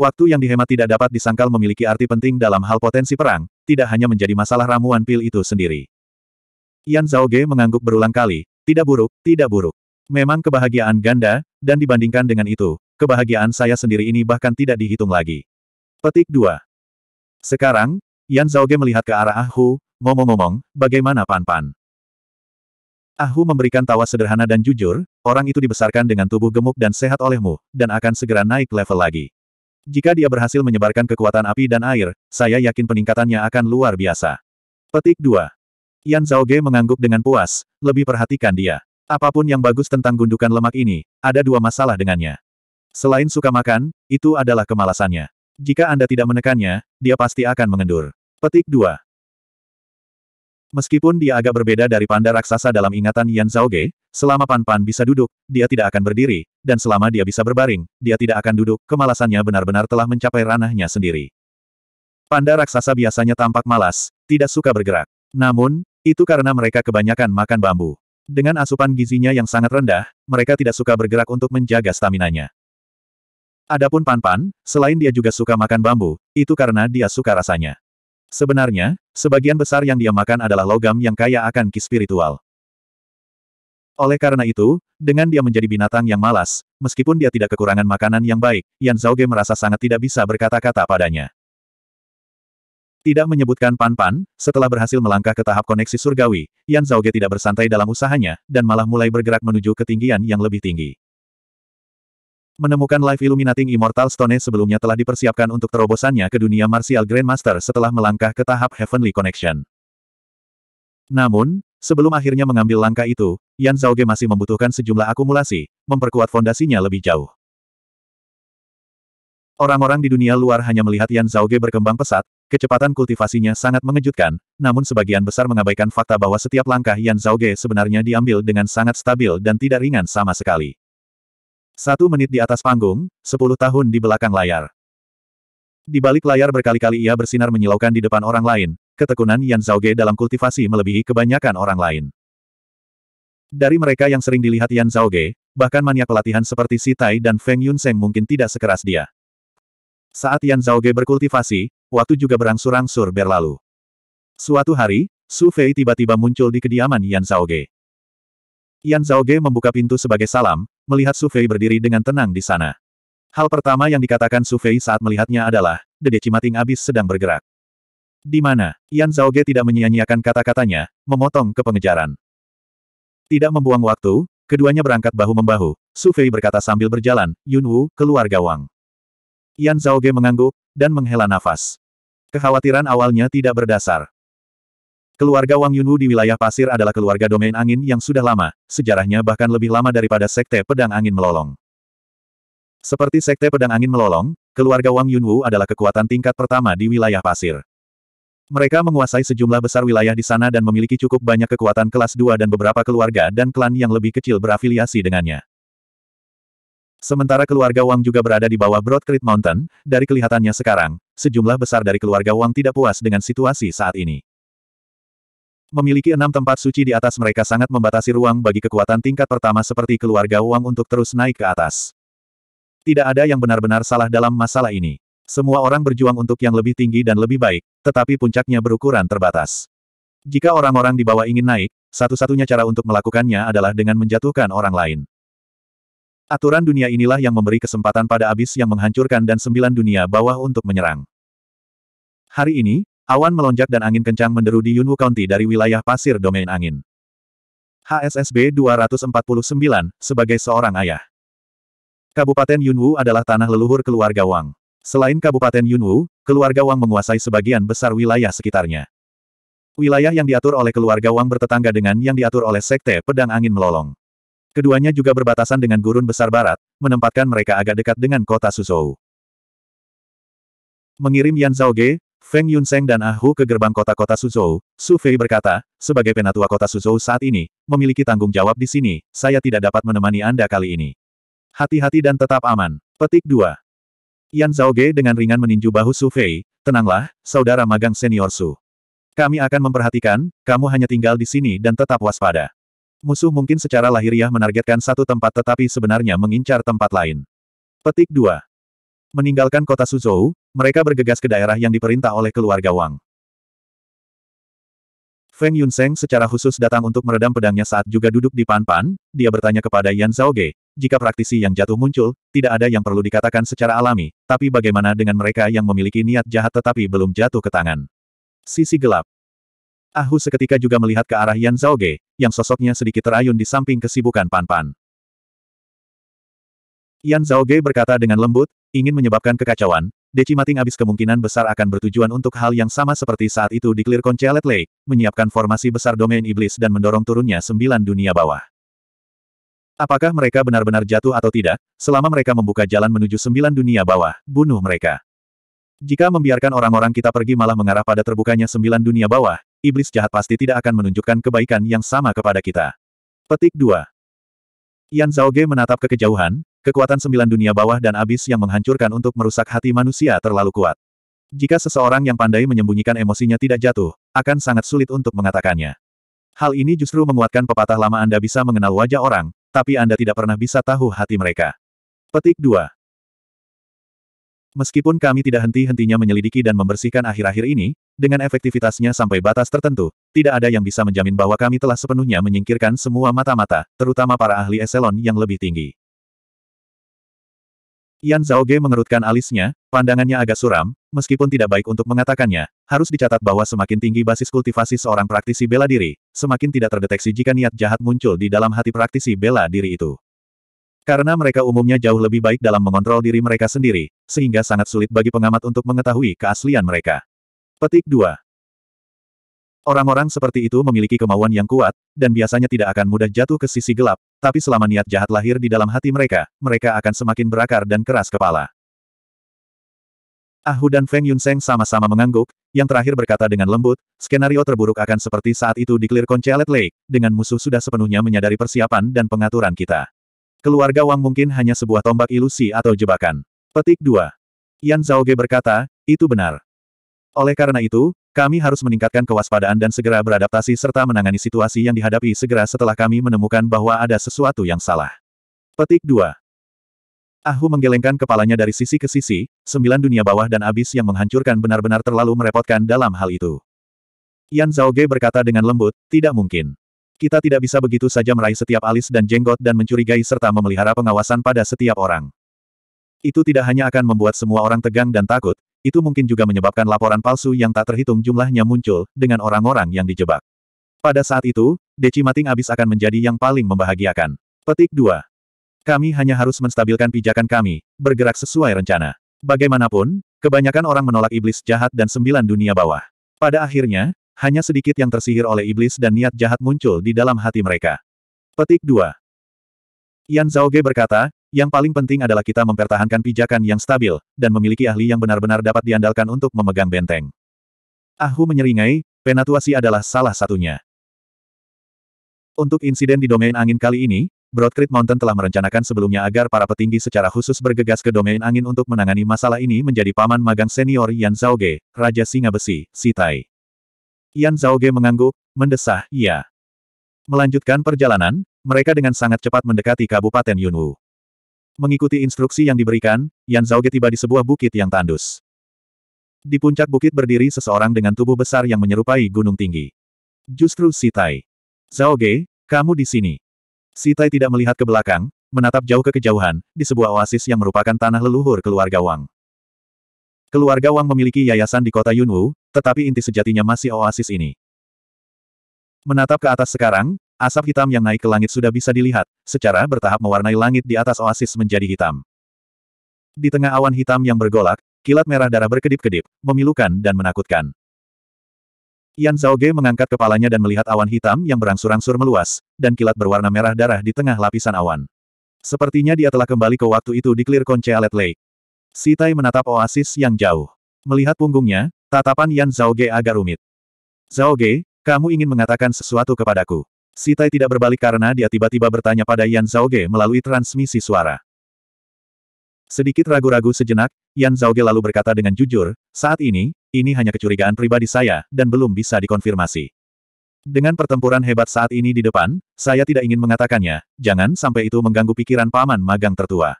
Waktu yang dihemat tidak dapat disangkal memiliki arti penting dalam hal potensi perang, tidak hanya menjadi masalah ramuan pil itu sendiri. Yan Ge mengangguk berulang kali, tidak buruk, tidak buruk. Memang kebahagiaan ganda, dan dibandingkan dengan itu, kebahagiaan saya sendiri ini bahkan tidak dihitung lagi. Petik 2. Sekarang, Yan Ge melihat ke arah Ah Hu, ngomong-ngomong, bagaimana Pan Pan? Ahu memberikan tawa sederhana dan jujur, orang itu dibesarkan dengan tubuh gemuk dan sehat olehmu, dan akan segera naik level lagi. Jika dia berhasil menyebarkan kekuatan api dan air, saya yakin peningkatannya akan luar biasa. Petik 2. Yan Zhaoge mengangguk dengan puas, lebih perhatikan dia. Apapun yang bagus tentang gundukan lemak ini, ada dua masalah dengannya. Selain suka makan, itu adalah kemalasannya. Jika Anda tidak menekannya, dia pasti akan mengendur. Petik 2. Meskipun dia agak berbeda dari panda raksasa dalam ingatan Yan Zhaoge, selama Pan Pan bisa duduk, dia tidak akan berdiri, dan selama dia bisa berbaring, dia tidak akan duduk, kemalasannya benar-benar telah mencapai ranahnya sendiri. Panda raksasa biasanya tampak malas, tidak suka bergerak. Namun, itu karena mereka kebanyakan makan bambu. Dengan asupan gizinya yang sangat rendah, mereka tidak suka bergerak untuk menjaga staminanya. Adapun Pan Pan, selain dia juga suka makan bambu, itu karena dia suka rasanya. Sebenarnya, Sebagian besar yang dia makan adalah logam yang kaya akan ki spiritual. Oleh karena itu, dengan dia menjadi binatang yang malas, meskipun dia tidak kekurangan makanan yang baik, Yan Zhaoge merasa sangat tidak bisa berkata-kata padanya. Tidak menyebutkan Pan-Pan, setelah berhasil melangkah ke tahap koneksi surgawi, Yan Zhaoge tidak bersantai dalam usahanya, dan malah mulai bergerak menuju ketinggian yang lebih tinggi. Menemukan Life Illuminating Immortal Stone sebelumnya telah dipersiapkan untuk terobosannya ke dunia martial Grandmaster setelah melangkah ke tahap Heavenly Connection. Namun, sebelum akhirnya mengambil langkah itu, Yan Zhaoge masih membutuhkan sejumlah akumulasi, memperkuat fondasinya lebih jauh. Orang-orang di dunia luar hanya melihat Yan Zhaoge berkembang pesat, kecepatan kultivasinya sangat mengejutkan, namun sebagian besar mengabaikan fakta bahwa setiap langkah Yan Zhaoge sebenarnya diambil dengan sangat stabil dan tidak ringan sama sekali. Satu menit di atas panggung, sepuluh tahun di belakang layar. Di balik layar berkali-kali ia bersinar menyilaukan di depan orang lain, ketekunan Yan Ge dalam kultivasi melebihi kebanyakan orang lain. Dari mereka yang sering dilihat Yan Ge, bahkan mania pelatihan seperti Si Tai dan Feng Yunseng mungkin tidak sekeras dia. Saat Yan Ge berkultivasi, waktu juga berangsur-angsur berlalu. Suatu hari, Su Fei tiba-tiba muncul di kediaman Yan Ge. Yan Ge membuka pintu sebagai salam, melihat Su Fei berdiri dengan tenang di sana. Hal pertama yang dikatakan Su Fei saat melihatnya adalah, Dede Cimating abis sedang bergerak. Di mana, Yan Ge tidak menyia-nyiakan kata-katanya, memotong ke pengejaran. Tidak membuang waktu, keduanya berangkat bahu-membahu, Su Fei berkata sambil berjalan, Yun Wu, keluar gawang. Yan Ge mengangguk, dan menghela nafas. Kekhawatiran awalnya tidak berdasar. Keluarga Wang Yunwu di wilayah pasir adalah keluarga domain angin yang sudah lama, sejarahnya bahkan lebih lama daripada Sekte Pedang Angin Melolong. Seperti Sekte Pedang Angin Melolong, keluarga Wang Yunwu adalah kekuatan tingkat pertama di wilayah pasir. Mereka menguasai sejumlah besar wilayah di sana dan memiliki cukup banyak kekuatan kelas 2 dan beberapa keluarga dan klan yang lebih kecil berafiliasi dengannya. Sementara keluarga Wang juga berada di bawah Broad Creek Mountain, dari kelihatannya sekarang, sejumlah besar dari keluarga Wang tidak puas dengan situasi saat ini. Memiliki enam tempat suci di atas mereka sangat membatasi ruang bagi kekuatan tingkat pertama seperti keluarga Wang untuk terus naik ke atas. Tidak ada yang benar-benar salah dalam masalah ini. Semua orang berjuang untuk yang lebih tinggi dan lebih baik, tetapi puncaknya berukuran terbatas. Jika orang-orang di bawah ingin naik, satu-satunya cara untuk melakukannya adalah dengan menjatuhkan orang lain. Aturan dunia inilah yang memberi kesempatan pada abis yang menghancurkan dan sembilan dunia bawah untuk menyerang. Hari ini, Awan melonjak dan angin kencang menderu di Yunwu County dari wilayah pasir domain angin. HSSB 249, sebagai seorang ayah. Kabupaten Yunwu adalah tanah leluhur keluarga Wang. Selain Kabupaten Yunwu, keluarga Wang menguasai sebagian besar wilayah sekitarnya. Wilayah yang diatur oleh keluarga Wang bertetangga dengan yang diatur oleh Sekte Pedang Angin Melolong. Keduanya juga berbatasan dengan gurun besar barat, menempatkan mereka agak dekat dengan kota Suzhou. Mengirim Yan Ge. Feng Yunseng dan Ah Hu ke gerbang kota-kota Suzhou, Su Fei berkata, sebagai penatua kota Suzhou saat ini, memiliki tanggung jawab di sini, saya tidak dapat menemani Anda kali ini. Hati-hati dan tetap aman. Petik 2. Yan Ge dengan ringan meninju bahu Su Fei, tenanglah, saudara magang senior Su. Kami akan memperhatikan, kamu hanya tinggal di sini dan tetap waspada. Musuh mungkin secara lahiriah menargetkan satu tempat tetapi sebenarnya mengincar tempat lain. Petik 2. Meninggalkan kota Suzhou, mereka bergegas ke daerah yang diperintah oleh keluarga Wang. Feng Yunseng secara khusus datang untuk meredam pedangnya saat juga duduk di Pan-Pan, dia bertanya kepada Yan Zhaoge, jika praktisi yang jatuh muncul, tidak ada yang perlu dikatakan secara alami, tapi bagaimana dengan mereka yang memiliki niat jahat tetapi belum jatuh ke tangan? Sisi gelap. Ahu seketika juga melihat ke arah Yan Zhaoge, yang sosoknya sedikit terayun di samping kesibukan Pan-Pan. Yan Ge berkata dengan lembut, ingin menyebabkan kekacauan, Decimating abis kemungkinan besar akan bertujuan untuk hal yang sama seperti saat itu di Clear Conchelet Lake, menyiapkan formasi besar domain iblis dan mendorong turunnya sembilan dunia bawah. Apakah mereka benar-benar jatuh atau tidak, selama mereka membuka jalan menuju sembilan dunia bawah, bunuh mereka. Jika membiarkan orang-orang kita pergi malah mengarah pada terbukanya sembilan dunia bawah, iblis jahat pasti tidak akan menunjukkan kebaikan yang sama kepada kita. Petik 2. Yan Ge menatap ke kejauhan, Kekuatan sembilan dunia bawah dan abis yang menghancurkan untuk merusak hati manusia terlalu kuat. Jika seseorang yang pandai menyembunyikan emosinya tidak jatuh, akan sangat sulit untuk mengatakannya. Hal ini justru menguatkan pepatah lama Anda bisa mengenal wajah orang, tapi Anda tidak pernah bisa tahu hati mereka. Petik 2. Meskipun kami tidak henti-hentinya menyelidiki dan membersihkan akhir-akhir ini, dengan efektivitasnya sampai batas tertentu, tidak ada yang bisa menjamin bahwa kami telah sepenuhnya menyingkirkan semua mata-mata, terutama para ahli eselon yang lebih tinggi. Yan Ge mengerutkan alisnya, pandangannya agak suram, meskipun tidak baik untuk mengatakannya, harus dicatat bahwa semakin tinggi basis kultivasi seorang praktisi bela diri, semakin tidak terdeteksi jika niat jahat muncul di dalam hati praktisi bela diri itu. Karena mereka umumnya jauh lebih baik dalam mengontrol diri mereka sendiri, sehingga sangat sulit bagi pengamat untuk mengetahui keaslian mereka. Petik 2. Orang-orang seperti itu memiliki kemauan yang kuat, dan biasanya tidak akan mudah jatuh ke sisi gelap, tapi selama niat jahat lahir di dalam hati mereka, mereka akan semakin berakar dan keras kepala. Ahu dan Feng Yunseng sama-sama mengangguk, yang terakhir berkata dengan lembut, skenario terburuk akan seperti saat itu di Clear Conchalet Lake, dengan musuh sudah sepenuhnya menyadari persiapan dan pengaturan kita. Keluarga Wang mungkin hanya sebuah tombak ilusi atau jebakan. Petik 2. Yan Zhaoge berkata, itu benar. Oleh karena itu, kami harus meningkatkan kewaspadaan dan segera beradaptasi serta menangani situasi yang dihadapi segera setelah kami menemukan bahwa ada sesuatu yang salah. Petik 2. Ahu menggelengkan kepalanya dari sisi ke sisi, sembilan dunia bawah dan abis yang menghancurkan benar-benar terlalu merepotkan dalam hal itu. Yan ge berkata dengan lembut, tidak mungkin. Kita tidak bisa begitu saja meraih setiap alis dan jenggot dan mencurigai serta memelihara pengawasan pada setiap orang. Itu tidak hanya akan membuat semua orang tegang dan takut, itu mungkin juga menyebabkan laporan palsu yang tak terhitung jumlahnya muncul, dengan orang-orang yang dijebak. Pada saat itu, Deci Mating abis akan menjadi yang paling membahagiakan. Petik 2. Kami hanya harus menstabilkan pijakan kami, bergerak sesuai rencana. Bagaimanapun, kebanyakan orang menolak iblis jahat dan sembilan dunia bawah. Pada akhirnya, hanya sedikit yang tersihir oleh iblis dan niat jahat muncul di dalam hati mereka. Petik 2. Yan Zhaoge berkata, yang paling penting adalah kita mempertahankan pijakan yang stabil, dan memiliki ahli yang benar-benar dapat diandalkan untuk memegang benteng. Ahu menyeringai, penatuasi adalah salah satunya. Untuk insiden di domain angin kali ini, Broadcrete Mountain telah merencanakan sebelumnya agar para petinggi secara khusus bergegas ke domain angin untuk menangani masalah ini menjadi paman magang senior Yan Zhaoge, Raja Singa Besi, Sitai. Yan Zhaoge mengangguk, mendesah, iya. Melanjutkan perjalanan, mereka dengan sangat cepat mendekati Kabupaten Yunwu. Mengikuti instruksi yang diberikan, Yan Zhaoge tiba di sebuah bukit yang tandus. Di puncak bukit berdiri seseorang dengan tubuh besar yang menyerupai gunung tinggi. Justru Sitai, Tai. Zhaoge, kamu di sini. Sitai tidak melihat ke belakang, menatap jauh ke kejauhan, di sebuah oasis yang merupakan tanah leluhur keluarga Wang. Keluarga Wang memiliki yayasan di kota Yunwu, tetapi inti sejatinya masih oasis ini. Menatap ke atas sekarang, Asap hitam yang naik ke langit sudah bisa dilihat, secara bertahap mewarnai langit di atas oasis menjadi hitam. Di tengah awan hitam yang bergolak, kilat merah darah berkedip-kedip, memilukan dan menakutkan. Yan Zhaoge mengangkat kepalanya dan melihat awan hitam yang berangsur-angsur meluas, dan kilat berwarna merah darah di tengah lapisan awan. Sepertinya dia telah kembali ke waktu itu di Clear Conchealet Lake. Sitai menatap oasis yang jauh. Melihat punggungnya, tatapan Yan Zhaoge agak rumit. Zhaoge, kamu ingin mengatakan sesuatu kepadaku. Sitai tidak berbalik karena dia tiba-tiba bertanya pada Yan Zhaoge melalui transmisi suara. Sedikit ragu-ragu sejenak, Yan Zhaoge lalu berkata dengan jujur, saat ini, ini hanya kecurigaan pribadi saya, dan belum bisa dikonfirmasi. Dengan pertempuran hebat saat ini di depan, saya tidak ingin mengatakannya, jangan sampai itu mengganggu pikiran paman magang tertua.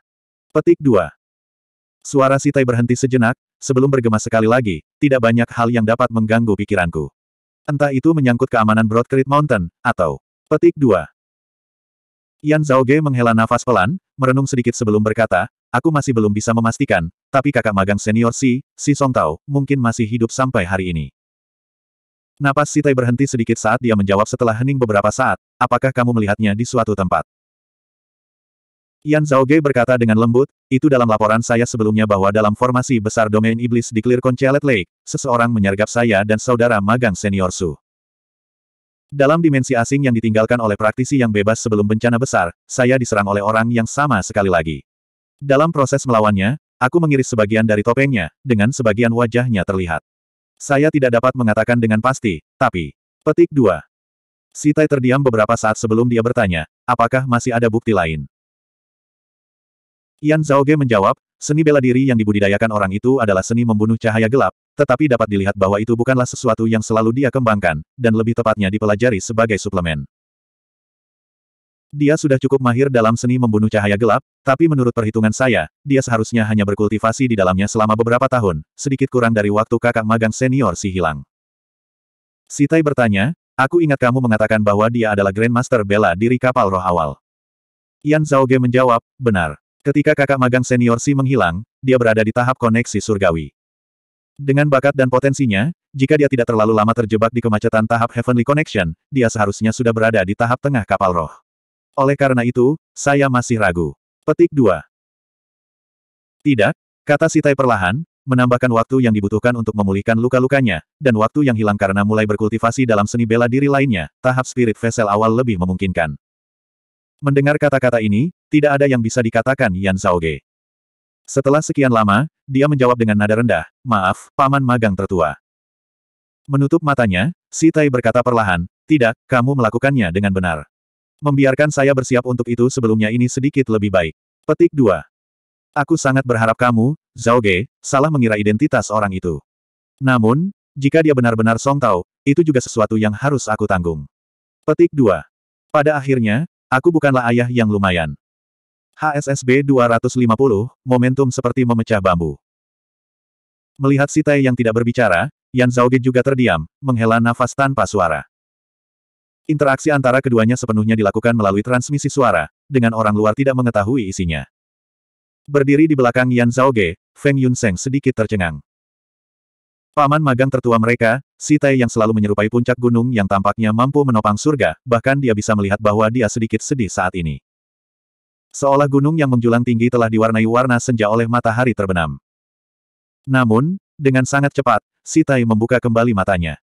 Petik 2. Suara Sitai berhenti sejenak, sebelum bergema sekali lagi, tidak banyak hal yang dapat mengganggu pikiranku. Entah itu menyangkut keamanan Broadcreek Mountain, atau Petik 2. Yan Zhaoge menghela nafas pelan, merenung sedikit sebelum berkata, aku masih belum bisa memastikan, tapi kakak magang senior si, si Song Tao, mungkin masih hidup sampai hari ini. Napas Sitai berhenti sedikit saat dia menjawab setelah hening beberapa saat, apakah kamu melihatnya di suatu tempat? Yan Zhaoge berkata dengan lembut, itu dalam laporan saya sebelumnya bahwa dalam formasi besar domain iblis di Clear Conchalet Lake, seseorang menyergap saya dan saudara magang senior Su. Dalam dimensi asing yang ditinggalkan oleh praktisi yang bebas sebelum bencana besar, saya diserang oleh orang yang sama sekali lagi. Dalam proses melawannya, aku mengiris sebagian dari topengnya, dengan sebagian wajahnya terlihat. Saya tidak dapat mengatakan dengan pasti, tapi... Petik 2. Sitai terdiam beberapa saat sebelum dia bertanya, apakah masih ada bukti lain? Yan Zhaoge menjawab, seni bela diri yang dibudidayakan orang itu adalah seni membunuh cahaya gelap, tetapi dapat dilihat bahwa itu bukanlah sesuatu yang selalu dia kembangkan, dan lebih tepatnya dipelajari sebagai suplemen. Dia sudah cukup mahir dalam seni membunuh cahaya gelap, tapi menurut perhitungan saya, dia seharusnya hanya berkultivasi di dalamnya selama beberapa tahun, sedikit kurang dari waktu kakak magang senior si hilang. Sitai bertanya, aku ingat kamu mengatakan bahwa dia adalah Grandmaster bela diri kapal roh awal. Yan Zhaoge menjawab, benar. Ketika kakak magang senior si menghilang, dia berada di tahap koneksi surgawi. Dengan bakat dan potensinya, jika dia tidak terlalu lama terjebak di kemacetan tahap Heavenly Connection, dia seharusnya sudah berada di tahap tengah kapal roh. Oleh karena itu, saya masih ragu. Petik 2. Tidak, kata Sitai perlahan, menambahkan waktu yang dibutuhkan untuk memulihkan luka-lukanya, dan waktu yang hilang karena mulai berkultivasi dalam seni bela diri lainnya, tahap spirit vessel awal lebih memungkinkan. Mendengar kata-kata ini, tidak ada yang bisa dikatakan Yan Zaoge. Setelah sekian lama, dia menjawab dengan nada rendah, maaf, paman magang tertua. Menutup matanya, si Tai berkata perlahan, tidak, kamu melakukannya dengan benar. Membiarkan saya bersiap untuk itu sebelumnya ini sedikit lebih baik. Petik 2. Aku sangat berharap kamu, Zhao Ge, salah mengira identitas orang itu. Namun, jika dia benar-benar Song Tao, itu juga sesuatu yang harus aku tanggung. Petik 2. Pada akhirnya, aku bukanlah ayah yang lumayan. HSSB 250, momentum seperti memecah bambu. Melihat si Tai yang tidak berbicara, Yan Zhaoge juga terdiam, menghela nafas tanpa suara. Interaksi antara keduanya sepenuhnya dilakukan melalui transmisi suara, dengan orang luar tidak mengetahui isinya. Berdiri di belakang Yan Zhaoge, Feng Yunseng sedikit tercengang. Paman magang tertua mereka, si Tai yang selalu menyerupai puncak gunung yang tampaknya mampu menopang surga, bahkan dia bisa melihat bahwa dia sedikit sedih saat ini. Seolah gunung yang menjulang tinggi telah diwarnai warna senja oleh matahari terbenam. Namun, dengan sangat cepat, Sitai membuka kembali matanya.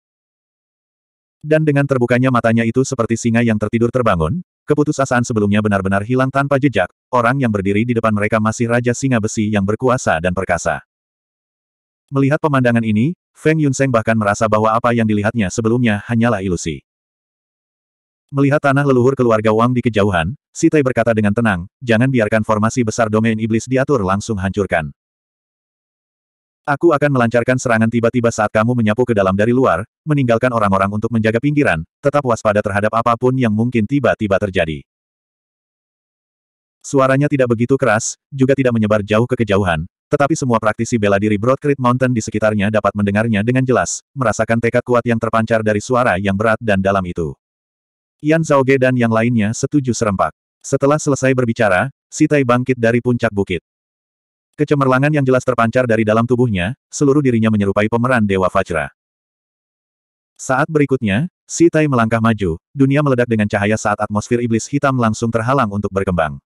Dan dengan terbukanya matanya itu seperti singa yang tertidur terbangun, keputusasaan sebelumnya benar-benar hilang tanpa jejak, orang yang berdiri di depan mereka masih Raja Singa Besi yang berkuasa dan perkasa. Melihat pemandangan ini, Feng Yunseng bahkan merasa bahwa apa yang dilihatnya sebelumnya hanyalah ilusi. Melihat tanah leluhur keluarga Wang di kejauhan, Sitai berkata dengan tenang, jangan biarkan formasi besar domain iblis diatur langsung hancurkan. Aku akan melancarkan serangan tiba-tiba saat kamu menyapu ke dalam dari luar, meninggalkan orang-orang untuk menjaga pinggiran, tetap waspada terhadap apapun yang mungkin tiba-tiba terjadi. Suaranya tidak begitu keras, juga tidak menyebar jauh ke kejauhan, tetapi semua praktisi bela diri Broadcreek Mountain di sekitarnya dapat mendengarnya dengan jelas, merasakan tekad kuat yang terpancar dari suara yang berat dan dalam itu. Yan Zhaoge dan yang lainnya setuju serempak. Setelah selesai berbicara, Si Tai bangkit dari puncak bukit. Kecemerlangan yang jelas terpancar dari dalam tubuhnya, seluruh dirinya menyerupai pemeran Dewa fajra. Saat berikutnya, Si Tai melangkah maju, dunia meledak dengan cahaya saat atmosfer iblis hitam langsung terhalang untuk berkembang.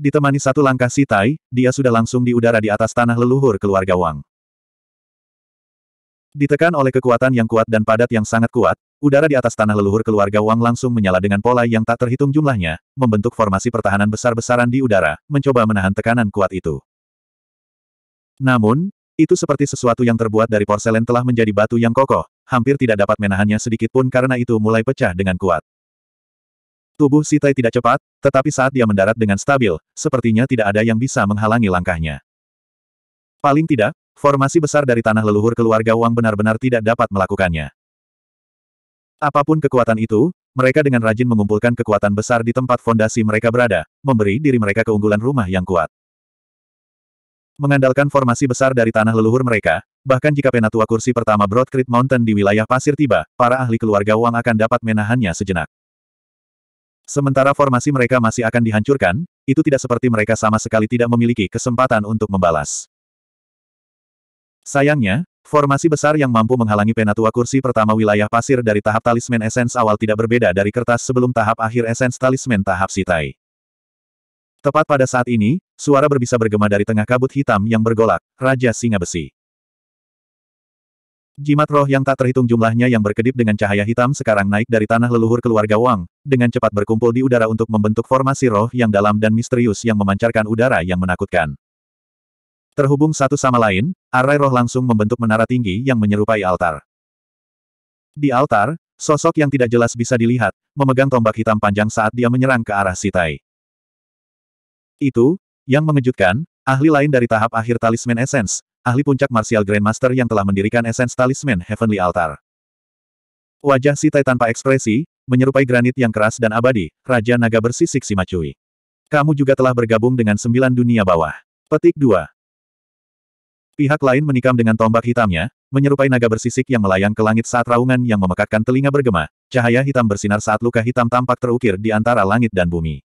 Ditemani satu langkah Si Tai, dia sudah langsung di udara di atas tanah leluhur keluarga Wang. Ditekan oleh kekuatan yang kuat dan padat yang sangat kuat, udara di atas tanah leluhur keluarga Wang langsung menyala dengan pola yang tak terhitung jumlahnya, membentuk formasi pertahanan besar-besaran di udara, mencoba menahan tekanan kuat itu. Namun, itu seperti sesuatu yang terbuat dari porselen telah menjadi batu yang kokoh, hampir tidak dapat menahannya sedikit pun karena itu mulai pecah dengan kuat. Tubuh Sitai tidak cepat, tetapi saat dia mendarat dengan stabil, sepertinya tidak ada yang bisa menghalangi langkahnya. Paling tidak, Formasi besar dari tanah leluhur keluarga Wang benar-benar tidak dapat melakukannya. Apapun kekuatan itu, mereka dengan rajin mengumpulkan kekuatan besar di tempat fondasi mereka berada, memberi diri mereka keunggulan rumah yang kuat. Mengandalkan formasi besar dari tanah leluhur mereka, bahkan jika penatua kursi pertama Broadcreek Mountain di wilayah pasir tiba, para ahli keluarga Wang akan dapat menahannya sejenak. Sementara formasi mereka masih akan dihancurkan, itu tidak seperti mereka sama sekali tidak memiliki kesempatan untuk membalas. Sayangnya, formasi besar yang mampu menghalangi penatua kursi pertama wilayah pasir dari tahap talisman esens awal tidak berbeda dari kertas sebelum tahap akhir esens talisman tahap sitai. Tepat pada saat ini, suara berbisa bergema dari tengah kabut hitam yang bergolak, Raja Singa Besi. Jimat roh yang tak terhitung jumlahnya yang berkedip dengan cahaya hitam sekarang naik dari tanah leluhur keluarga Wang, dengan cepat berkumpul di udara untuk membentuk formasi roh yang dalam dan misterius yang memancarkan udara yang menakutkan. Terhubung satu sama lain, arai roh langsung membentuk menara tinggi yang menyerupai altar. Di altar, sosok yang tidak jelas bisa dilihat, memegang tombak hitam panjang saat dia menyerang ke arah Sitai. Itu, yang mengejutkan, ahli lain dari tahap akhir talisman Essence, ahli puncak Martial Grandmaster yang telah mendirikan Essence Talisman Heavenly Altar. Wajah Sitai tanpa ekspresi, menyerupai granit yang keras dan abadi, Raja Naga bersisik Simacui. Kamu juga telah bergabung dengan sembilan dunia bawah. Petik 2. Pihak lain menikam dengan tombak hitamnya, menyerupai naga bersisik yang melayang ke langit saat raungan yang memekakkan telinga bergema, cahaya hitam bersinar saat luka hitam tampak terukir di antara langit dan bumi.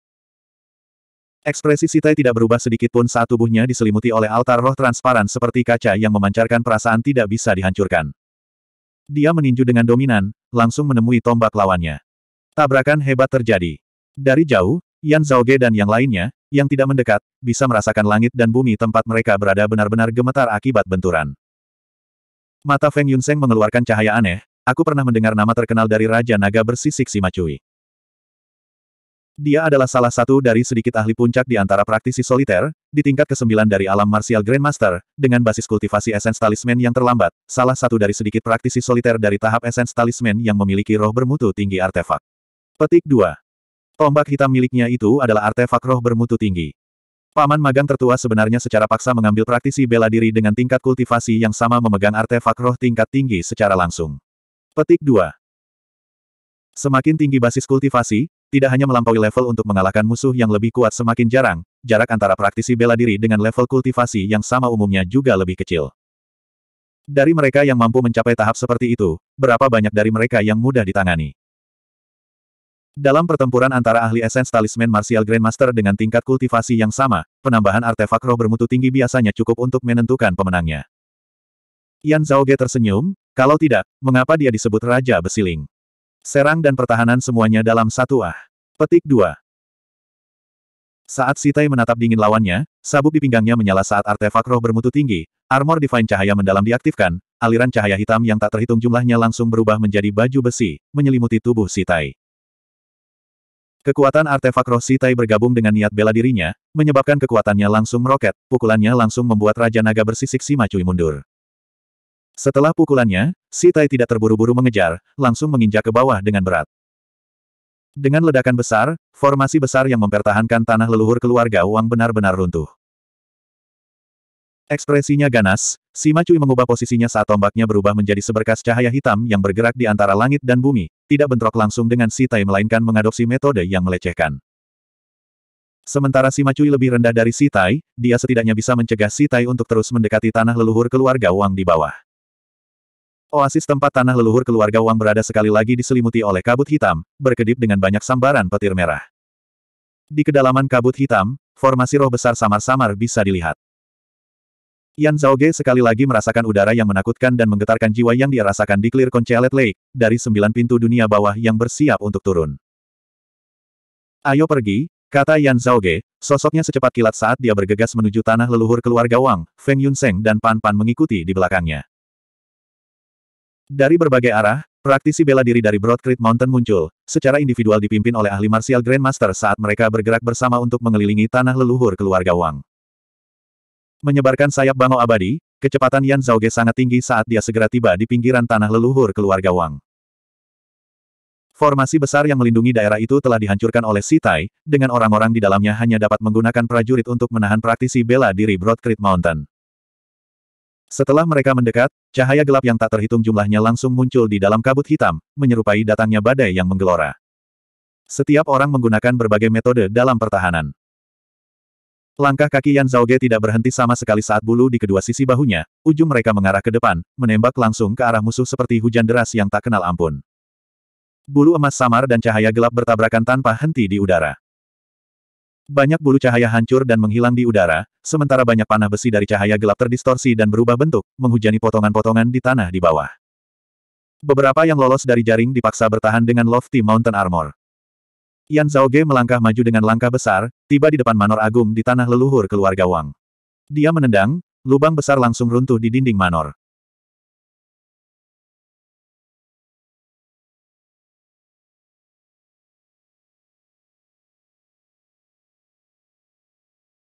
Ekspresi Sitai tidak berubah sedikit pun saat tubuhnya diselimuti oleh altar roh transparan seperti kaca yang memancarkan perasaan tidak bisa dihancurkan. Dia meninju dengan dominan, langsung menemui tombak lawannya. Tabrakan hebat terjadi. Dari jauh, Yan Zhaoge dan yang lainnya, yang tidak mendekat, bisa merasakan langit dan bumi tempat mereka berada benar-benar gemetar akibat benturan. Mata Feng Yunseng mengeluarkan cahaya aneh, aku pernah mendengar nama terkenal dari Raja Naga bersisik Simacui. Dia adalah salah satu dari sedikit ahli puncak di antara praktisi soliter, di tingkat ke-9 dari alam martial Grandmaster, dengan basis kultivasi esens talisman yang terlambat, salah satu dari sedikit praktisi soliter dari tahap esens talisman yang memiliki roh bermutu tinggi artefak. Petik 2. Tombak hitam miliknya itu adalah artefak roh bermutu tinggi. Paman magang tertua sebenarnya secara paksa mengambil praktisi bela diri dengan tingkat kultivasi yang sama memegang artefak roh tingkat tinggi secara langsung. Petik 2. Semakin tinggi basis kultivasi, tidak hanya melampaui level untuk mengalahkan musuh yang lebih kuat semakin jarang, jarak antara praktisi bela diri dengan level kultivasi yang sama umumnya juga lebih kecil. Dari mereka yang mampu mencapai tahap seperti itu, berapa banyak dari mereka yang mudah ditangani? Dalam pertempuran antara ahli esens talisman martial grandmaster dengan tingkat kultivasi yang sama, penambahan artefak roh bermutu tinggi biasanya cukup untuk menentukan pemenangnya. Yan Zhaoge tersenyum, kalau tidak, mengapa dia disebut Raja Besiling? Serang dan pertahanan semuanya dalam satu ah. Petik 2. Saat Sitai menatap dingin lawannya, sabuk di pinggangnya menyala saat artefak roh bermutu tinggi, armor divine cahaya mendalam diaktifkan, aliran cahaya hitam yang tak terhitung jumlahnya langsung berubah menjadi baju besi, menyelimuti tubuh Sitai. Kekuatan artefak roh Sitai bergabung dengan niat bela dirinya, menyebabkan kekuatannya langsung meroket, pukulannya langsung membuat Raja Naga bersisik si Macui mundur. Setelah pukulannya, Sitai tidak terburu-buru mengejar, langsung menginjak ke bawah dengan berat. Dengan ledakan besar, formasi besar yang mempertahankan tanah leluhur keluarga Wang benar-benar runtuh. Ekspresinya ganas, si Macui mengubah posisinya saat tombaknya berubah menjadi seberkas cahaya hitam yang bergerak di antara langit dan bumi, tidak bentrok langsung dengan si Tai melainkan mengadopsi metode yang melecehkan. Sementara si Macui lebih rendah dari si Tai, dia setidaknya bisa mencegah si Tai untuk terus mendekati tanah leluhur keluarga Wang di bawah. Oasis tempat tanah leluhur keluarga Wang berada sekali lagi diselimuti oleh kabut hitam, berkedip dengan banyak sambaran petir merah. Di kedalaman kabut hitam, formasi roh besar samar-samar bisa dilihat. Yan Zhaoge sekali lagi merasakan udara yang menakutkan dan menggetarkan jiwa yang dia rasakan di Clear Conchelet Lake, dari sembilan pintu dunia bawah yang bersiap untuk turun. Ayo pergi, kata Yan Zhaoge, sosoknya secepat kilat saat dia bergegas menuju tanah leluhur keluarga Wang, Feng Yunseng dan Pan Pan mengikuti di belakangnya. Dari berbagai arah, praktisi bela diri dari Broad Creek Mountain muncul, secara individual dipimpin oleh ahli martial Grandmaster saat mereka bergerak bersama untuk mengelilingi tanah leluhur keluarga Wang. Menyebarkan sayap bangau abadi, kecepatan Yan Ge sangat tinggi saat dia segera tiba di pinggiran tanah leluhur keluarga Wang. Formasi besar yang melindungi daerah itu telah dihancurkan oleh Sitai, dengan orang-orang di dalamnya hanya dapat menggunakan prajurit untuk menahan praktisi bela diri Broadcrete Mountain. Setelah mereka mendekat, cahaya gelap yang tak terhitung jumlahnya langsung muncul di dalam kabut hitam, menyerupai datangnya badai yang menggelora. Setiap orang menggunakan berbagai metode dalam pertahanan. Langkah kaki Yan Zhaoge tidak berhenti sama sekali saat bulu di kedua sisi bahunya, ujung mereka mengarah ke depan, menembak langsung ke arah musuh seperti hujan deras yang tak kenal ampun. Bulu emas samar dan cahaya gelap bertabrakan tanpa henti di udara. Banyak bulu cahaya hancur dan menghilang di udara, sementara banyak panah besi dari cahaya gelap terdistorsi dan berubah bentuk, menghujani potongan-potongan di tanah di bawah. Beberapa yang lolos dari jaring dipaksa bertahan dengan lofty mountain armor. Yan Zhao Ge melangkah maju dengan langkah besar, tiba di depan Manor Agung di tanah leluhur keluarga Wang. Dia menendang, lubang besar langsung runtuh di dinding Manor.